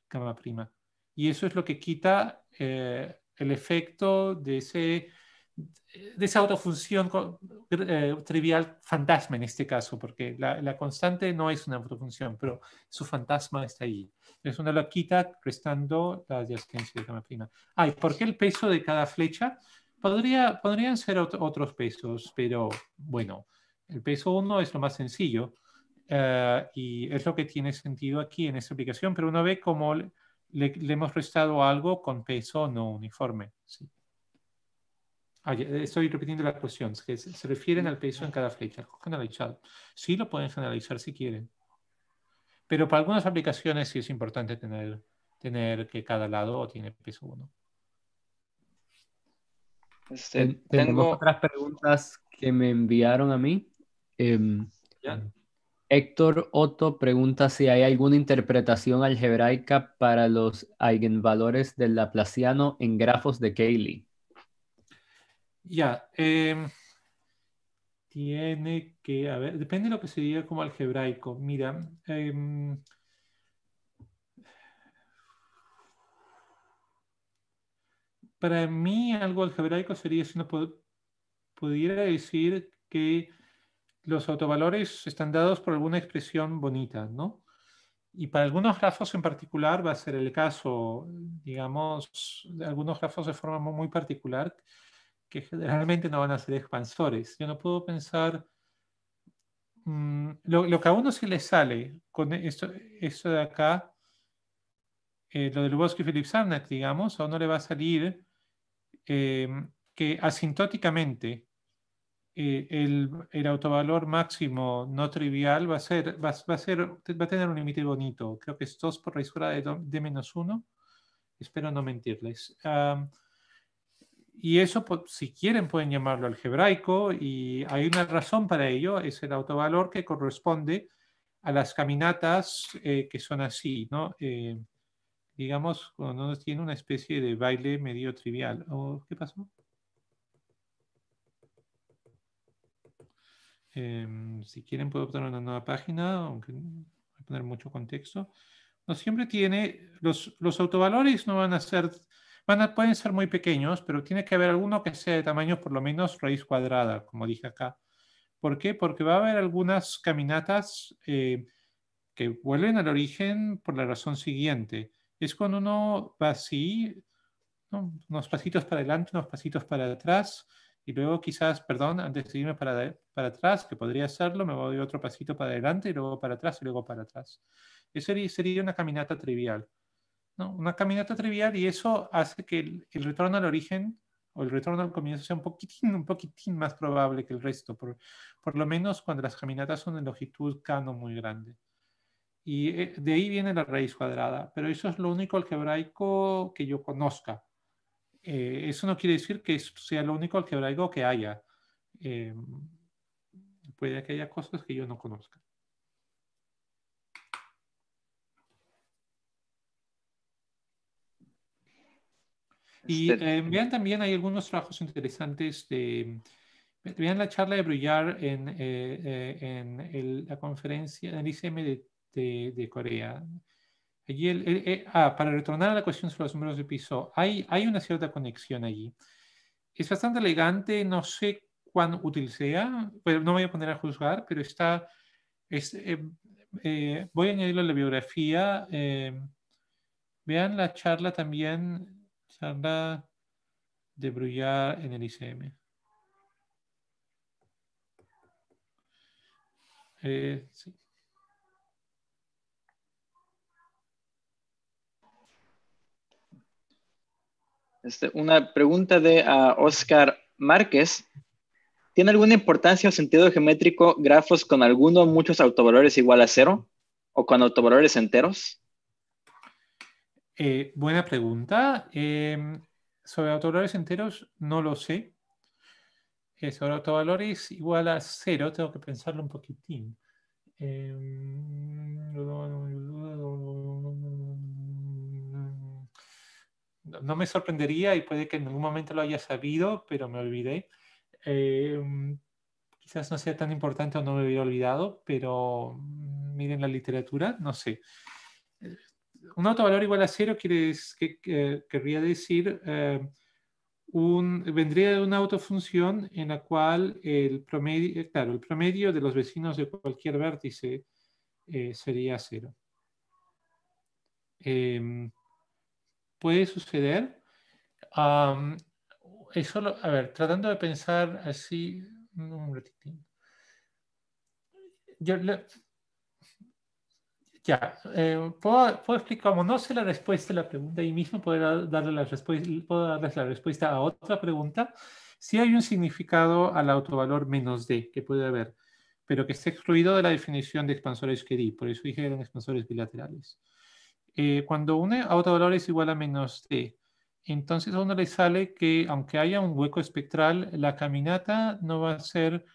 gamma prima. Y eso es lo que quita eh, el efecto de ese de esa autofunción eh, trivial fantasma en este caso, porque la, la, constante no es una autofunción, pero su fantasma está ahí. Es una loquita restando la adyacencia de gama prima. Ah, por qué el peso de cada flecha? Podría, podrían ser otros pesos, pero bueno, el peso 1 es lo más sencillo eh, y es lo que tiene sentido aquí en esta aplicación, pero uno ve cómo le, le hemos restado algo con peso no uniforme. Sí. Ah, estoy repitiendo la cuestión, que se, refieren mm. al peso en cada flecha, Sí lo pueden generalizar si quieren. Pero para algunas aplicaciones sí es importante tener, tener que cada lado tiene peso uno. Este, tengo... otras preguntas que me enviaron a mí. Em, Héctor Otto pregunta si hay alguna interpretación algebraica para los eigenvalores del laplaciano en grafos de Cayley. Ya. Em, tiene que, a ver, depende de lo que se diga como algebraico. Mira, em, para mí algo algebraico sería si uno pudiera decir que los autovalores están dados por alguna expresión bonita, ¿no? Y para algunos grafos en particular va a ser el caso, digamos, de algunos grafos de forma muy particular que generalmente no van a ser expansores. Yo no puedo pensar mm, lo, que a uno se le sale con esto, esto de acá, eh, lo del Bosque y Philip digamos, a uno le va a salir eh, que asintóticamente eh, el, autovalor máximo no trivial va a, ser, va, a tener un límite bonito. Creo que es 2 por raíz cuadrada de, menos 1. Espero no mentirles. Y eso, pues, si quieren, pueden llamarlo algebraico y hay una razón para ello, es el autovalor que corresponde a las caminatas eh, que son así, ¿no? Eh, digamos, cuando uno tiene una especie de baile medio trivial. ¿Qué pasó? Em, si quieren puedo poner una nueva página, aunque voy a poner mucho contexto. No siempre tiene, los, los autovalores no van a ser pueden ser muy pequeños, pero tiene que haber alguno que sea de tamaño por lo menos raíz cuadrada, como dije acá. ¿Por qué? Porque va a haber algunas caminatas eh, que vuelven al origen por la razón siguiente. Es cuando uno va así, unos pasitos para adelante, unos pasitos para atrás, y luego quizás, perdón, antes de irme para, para atrás, que podría hacerlo, me voy otro pasito para adelante, y luego para atrás, y luego para atrás. Eso sería una caminata trivial. Una caminata trivial y eso hace que el, retorno al origen o el retorno al comienzo sea un poquitín, un poquitín más probable que el resto, por, lo menos cuando las caminatas son de longitud cano muy grande. Y eh, de ahí viene la raíz cuadrada, pero eso es lo único algebraico que yo conozca. Eh, eso no quiere decir que sea lo único algebraico que haya. Eh, puede que haya cosas que yo no conozca. Y este, eh, vean también, hay algunos trabajos interesantes de... Vean la charla de brillar en, eh, eh, en la conferencia, del ICM de, de, Corea. ah, para retornar a la cuestión sobre los números de piso, hay, hay una cierta conexión allí. Es bastante elegante, no sé cuán útil sea, pero pues no voy a poner a juzgar, pero está... voy a añadirlo a la biografía. vean la charla también de Brullar en el ICM. Eh, este, una pregunta de Oscar ah, Márquez. ¿Tiene alguna importancia o sentido geométrico grafos con alguno o muchos autovalores igual a cero o con autovalores enteros? Eh, buena pregunta. Em, sobre autovalores enteros, no lo sé. Eh, sobre autovalores igual a cero, tengo que pensarlo un poquitín. Em, no me sorprendería y puede que en ningún momento lo haya sabido, pero me olvidé. Em, quizás no sea tan importante o no me hubiera olvidado, pero miren la literatura, no sé un autovalor igual a cero querría decir eh, vendría de una autofunción en la cual el promedio, eh, claro, el promedio de los vecinos de cualquier vértice eh, sería cero. Em, puede suceder. a ver, tratando de pensar así un ratito. Yo, ya, eh, puedo, explicar, como no sé la respuesta a la pregunta y mismo, puedo, darle la puedo darles la respuesta a otra pregunta. Si hay un significado al autovalor menos D que puede haber, pero que está excluido de la definición de expansores que di, por eso dije que eran expansores bilaterales. Eh, cuando un autovalor es igual a menos D, entonces a uno le sale que aunque haya un hueco espectral, la caminata no va a ser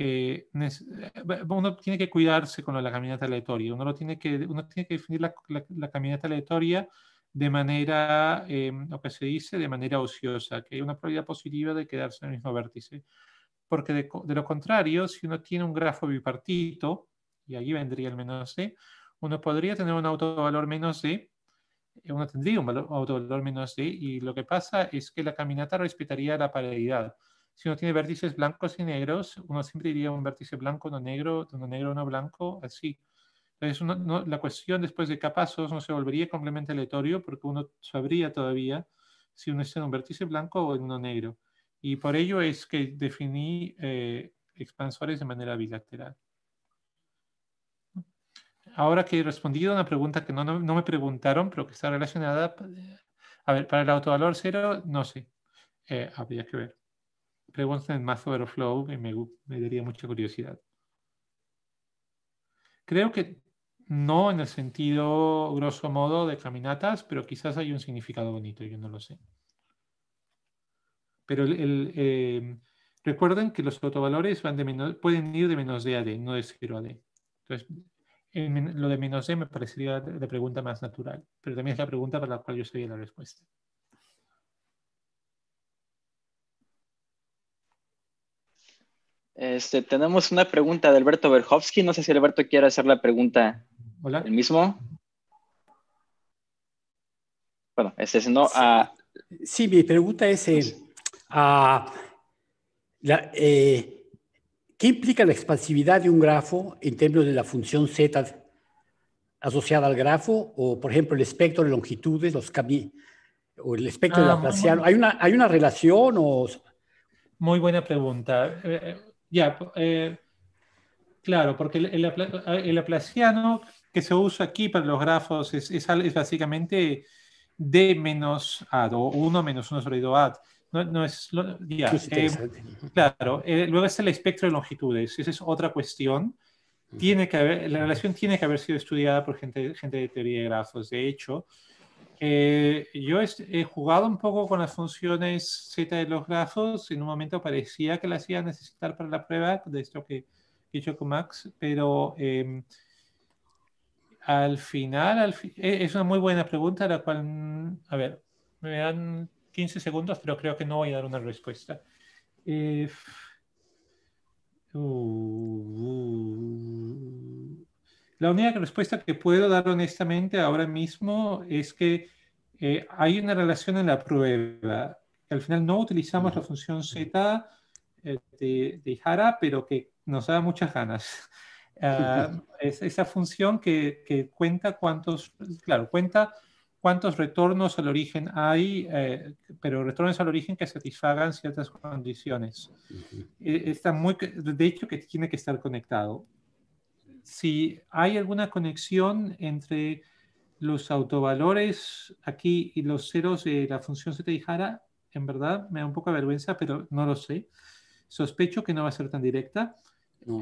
eh, uno tiene que cuidarse con la caminata aleatoria, uno, tiene, que, uno tiene que definir la, caminata aleatoria de manera, eh, lo que se dice, de manera ociosa, que hay una probabilidad positiva de quedarse en el mismo vértice. Porque de, lo contrario, si uno tiene un grafo bipartito, y allí vendría el menos C, uno podría tener un autovalor menos D, eh, uno tendría un autovalor menos D, y lo que pasa es que la caminata respetaría la paridad si uno tiene vértices blancos y negros, uno siempre diría un vértice blanco, no negro, uno negro, no blanco, así. Entonces, la cuestión después de capazos no se volvería completamente aleatorio porque uno sabría todavía si uno está en un vértice blanco o en uno negro. Y por ello es que definí eh, expansores de manera bilateral. Ahora que he respondido a una pregunta que no, me preguntaron, pero que está relacionada, eh, a ver, para el autovalor cero, no sé, eh, habría que ver preguntas en Mass Overflow y me, me daría mucha curiosidad. Creo que no en el sentido grosso modo de caminatas, pero quizás hay un significado bonito, yo no lo sé. Pero el, em, recuerden que los autovalores van de pueden ir de menos D a D, no de cero a D. Entonces, lo de menos D me parecería la pregunta más natural, pero también es la pregunta para la cual yo sería la respuesta. Este, tenemos una pregunta de Alberto Berhovsky. No sé si Alberto quiere hacer la pregunta. Hola. ¿El mismo? Bueno, este no. Ah. Sí, mi pregunta es: ah, eh, ¿qué implica la expansividad de un grafo en términos de la función z asociada al grafo? O, por ejemplo, el espectro de longitudes, los caminos, o el espectro de la ah, ¿Hay una, ¿Hay una relación o.? Muy buena pregunta. Eh, eh, ya, eh, claro, porque el, aplaciano que se usa aquí para los grafos es, básicamente d menos ad o 1 menos 1 sobre 2 ad. No, es, eh, claro, eh, luego está el espectro de longitudes, esa es otra cuestión. Tiene que haber, la relación tiene que haber sido estudiada por gente, gente de teoría de grafos. De hecho, eh, yo he jugado un poco con las funciones z de los grafos. En un momento parecía que las iba a necesitar para la prueba, de esto que he hecho con Max, pero em, al final, e, es una muy buena pregunta, la cual, a ver, me dan 15 segundos, pero creo que no voy a dar una respuesta. Eh, uh, uh, uh, la única respuesta que puedo dar honestamente ahora mismo es que eh, hay una relación en la prueba. Al final no utilizamos la función z eh, de, de, Jara, pero que nos da muchas ganas. Ah, es esa función que, cuenta cuántos, claro, cuenta cuántos retornos al origen hay, eh, pero retornos al origen que satisfagan ciertas condiciones. E, está muy, de hecho, que tiene que estar conectado si hay alguna conexión entre los autovalores aquí y los ceros de la función z y jara, en verdad me da un poco de vergüenza, pero no lo sé. Sospecho que no va a ser tan directa,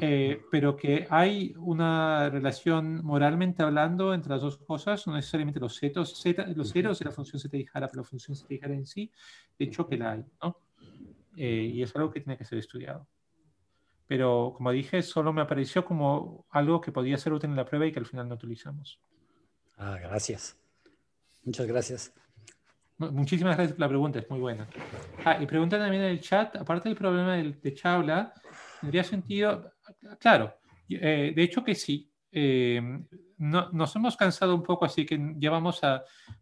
eh, pero que hay una relación moralmente hablando entre las dos cosas, no necesariamente los, ceros de la función z y jara, pero la función z y en sí, de hecho que la hay, ¿no? Eh, y es algo que tiene que ser estudiado pero como dije, solo me apareció como algo que podía ser útil en la prueba y que al final no utilizamos. Ah, gracias. Muchas gracias. Muchísimas gracias por la pregunta, es muy buena. Ah, y pregunta también en el chat, aparte del problema de, de ¿tendría sentido? Claro, eh, de hecho que sí. Eh, no, nos hemos cansado un poco, así que ya vamos a,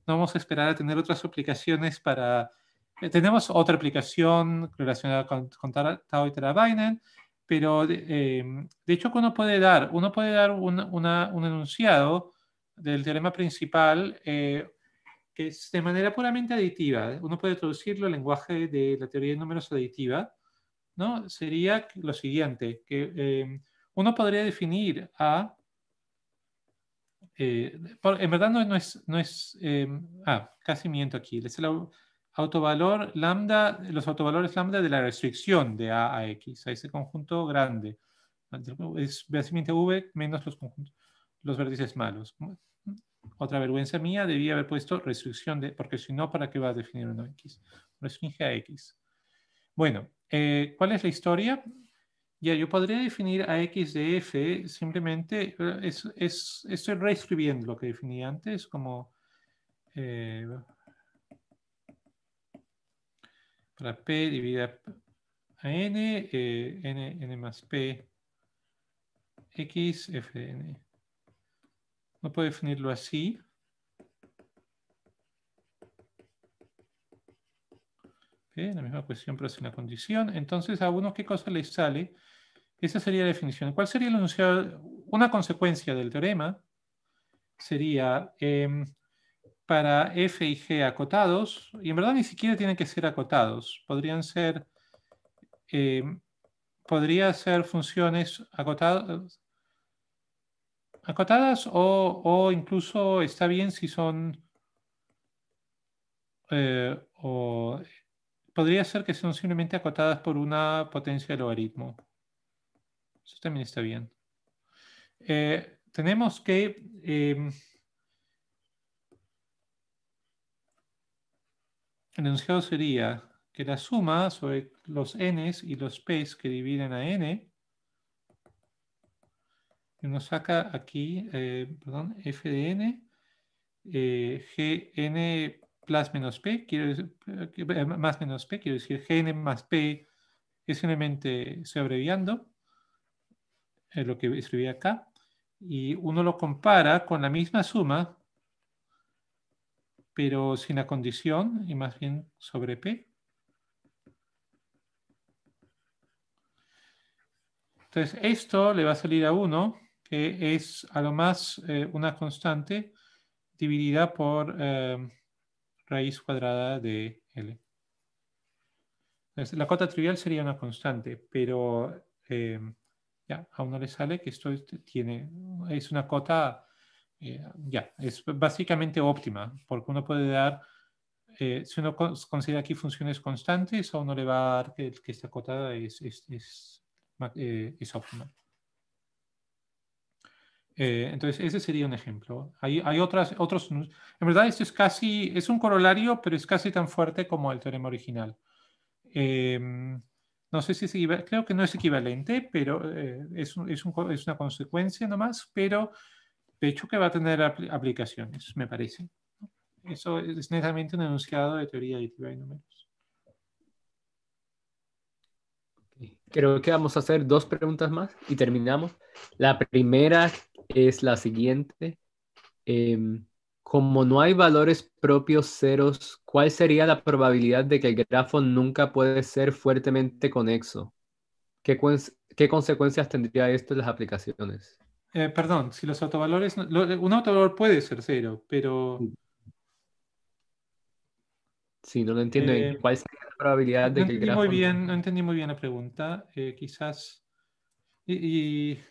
no vamos a esperar a tener otras aplicaciones para... Eh, tenemos otra aplicación relacionada con, con y Terabinen, pero de, em, hecho uno puede dar, uno puede dar un, enunciado del teorema principal eh, que es de manera puramente aditiva. Uno puede traducirlo al lenguaje de la teoría de números aditiva, ¿no? Sería lo siguiente, que em, uno podría definir a... Eh, en verdad no, es... No em, ah, casi miento aquí. Les autovalor lambda, los autovalores lambda de la restricción de A a X, a ese conjunto grande. Es básicamente V menos los, conjuntos, los vértices malos. Otra vergüenza mía, debía haber puesto restricción de, porque si no, ¿para qué va a definir una X? Restringe a X. Bueno, eh, ¿cuál es la historia? Ya, yo podría definir a X de F simplemente, eh, es, es, estoy reescribiendo lo que definí antes, como eh, para P dividida a N, eh, N, N más P, X, F de N. No puedo definirlo así. La misma cuestión, pero es una condición. Entonces, a uno, ¿qué cosa le sale? Esa sería la definición. ¿Cuál sería el enunciado? Una consecuencia del teorema sería em, para f y g acotados, y en verdad ni siquiera tienen que ser acotados, podrían ser, eh, podría ser funciones acotadas, acotadas o, incluso está bien si son, eh, o podría ser que son simplemente acotadas por una potencia de logaritmo. Eso también está bien. Eh, tenemos que... el enunciado sería que la suma sobre los n y los p's que dividen a n nos saca aquí, eh, perdón, f de n, eh, gn plus menos p, quiero, eh, más menos p, quiero decir gn más p es simplemente, estoy abreviando lo que escribí acá, y uno lo compara con la misma suma pero sin la condición y más bien sobre P. Entonces esto le va a salir a 1, que es a lo más eh, una constante dividida por eh, raíz cuadrada de L. Entonces, la cota trivial sería una constante, pero eh, ya, a uno le sale que esto este, tiene, es una cota eh, ya, es básicamente óptima, porque uno puede dar, eh, si uno considera aquí funciones constantes, a uno le va a dar que, que esta acotada es, es, es, eh, es óptima. entonces, ese sería un ejemplo. Hay, hay otras, otros, en verdad esto es casi, es un corolario, pero es casi tan fuerte como el teorema original. no sé si es creo que no es equivalente, pero es, es, un, es una consecuencia nomás, pero de hecho que va a tener aplicaciones, me parece. Eso es netamente un enunciado de teoría aditiva de números. Creo que vamos a hacer dos preguntas más y terminamos. La primera es la siguiente. Em, como no hay valores propios ceros, ¿cuál sería la probabilidad de que el grafo nunca puede ser fuertemente conexo? ¿Qué, ¿Qué, consecuencias tendría esto en las aplicaciones? Eh, perdón, si los autovalores, un autovalor puede ser cero, pero... Sí, no lo entiendo. Eh, ¿Cuál es la probabilidad de que el grafo... no entendí muy bien la pregunta. Eh, quizás... el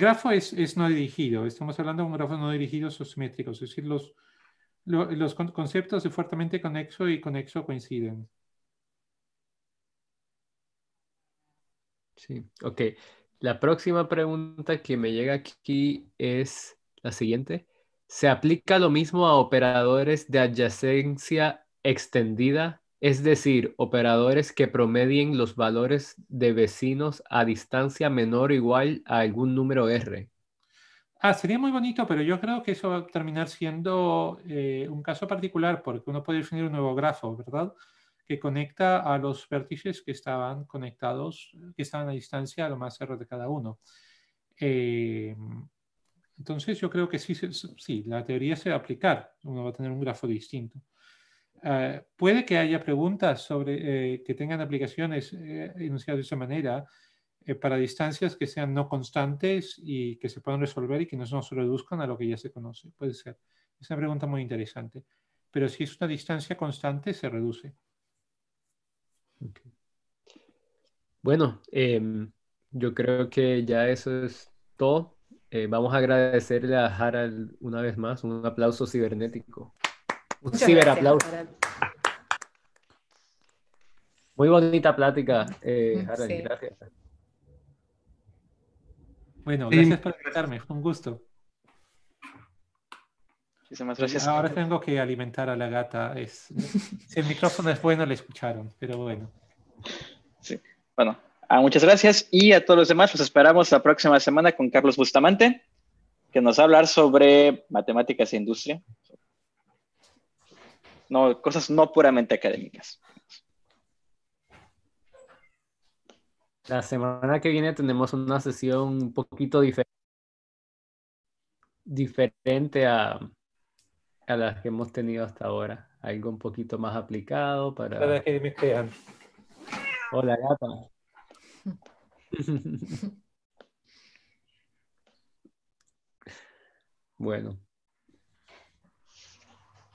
grafo es, no dirigido. Estamos hablando de un grafo no dirigido o simétrico. Es decir, los, los conceptos de fuertemente conexo y conexo coinciden. Sí, ok. La próxima pregunta que me llega aquí es la siguiente. ¿Se aplica lo mismo a operadores de adyacencia extendida, es decir, operadores que promedien los valores de vecinos a distancia menor o igual a algún número R? Ah, sería muy bonito, pero yo creo que eso va a terminar siendo eh, un caso particular porque uno puede definir un nuevo grafo, ¿verdad? que conecta a los vértices que estaban conectados, que estaban a distancia a lo más cerro de cada uno. Eh, entonces yo creo que sí, sí, la teoría se va a aplicar, uno va a tener un grafo distinto. Eh, puede que haya preguntas sobre eh, que tengan aplicaciones enunciadas de esa manera para distancias que sean no constantes y que se puedan resolver y que no se reduzcan a lo que ya se conoce. Puede ser. Es una pregunta muy interesante. Pero si es una distancia constante, se reduce. Bueno, em, yo creo que ya eso es todo. Eh, vamos a agradecerle a Harald una vez más un aplauso cibernético. Un ciberaplauso. Muy bonita plática, eh, Harald. Gracias. Bueno, gracias por invitarme. Fue un gusto gracias. Ahora tengo que alimentar a la gata. Es, si el micrófono es bueno, le escucharon, pero bueno. Sí. Bueno, ah, muchas gracias y a todos los demás los esperamos la próxima semana con Carlos Bustamante, que nos va a hablar sobre matemáticas e industria. No, cosas no puramente académicas. La semana que viene tenemos una sesión un poquito diferente diferente a, a las que hemos tenido hasta ahora. Algo un poquito más aplicado para... que me crean. Hola, gata. bueno.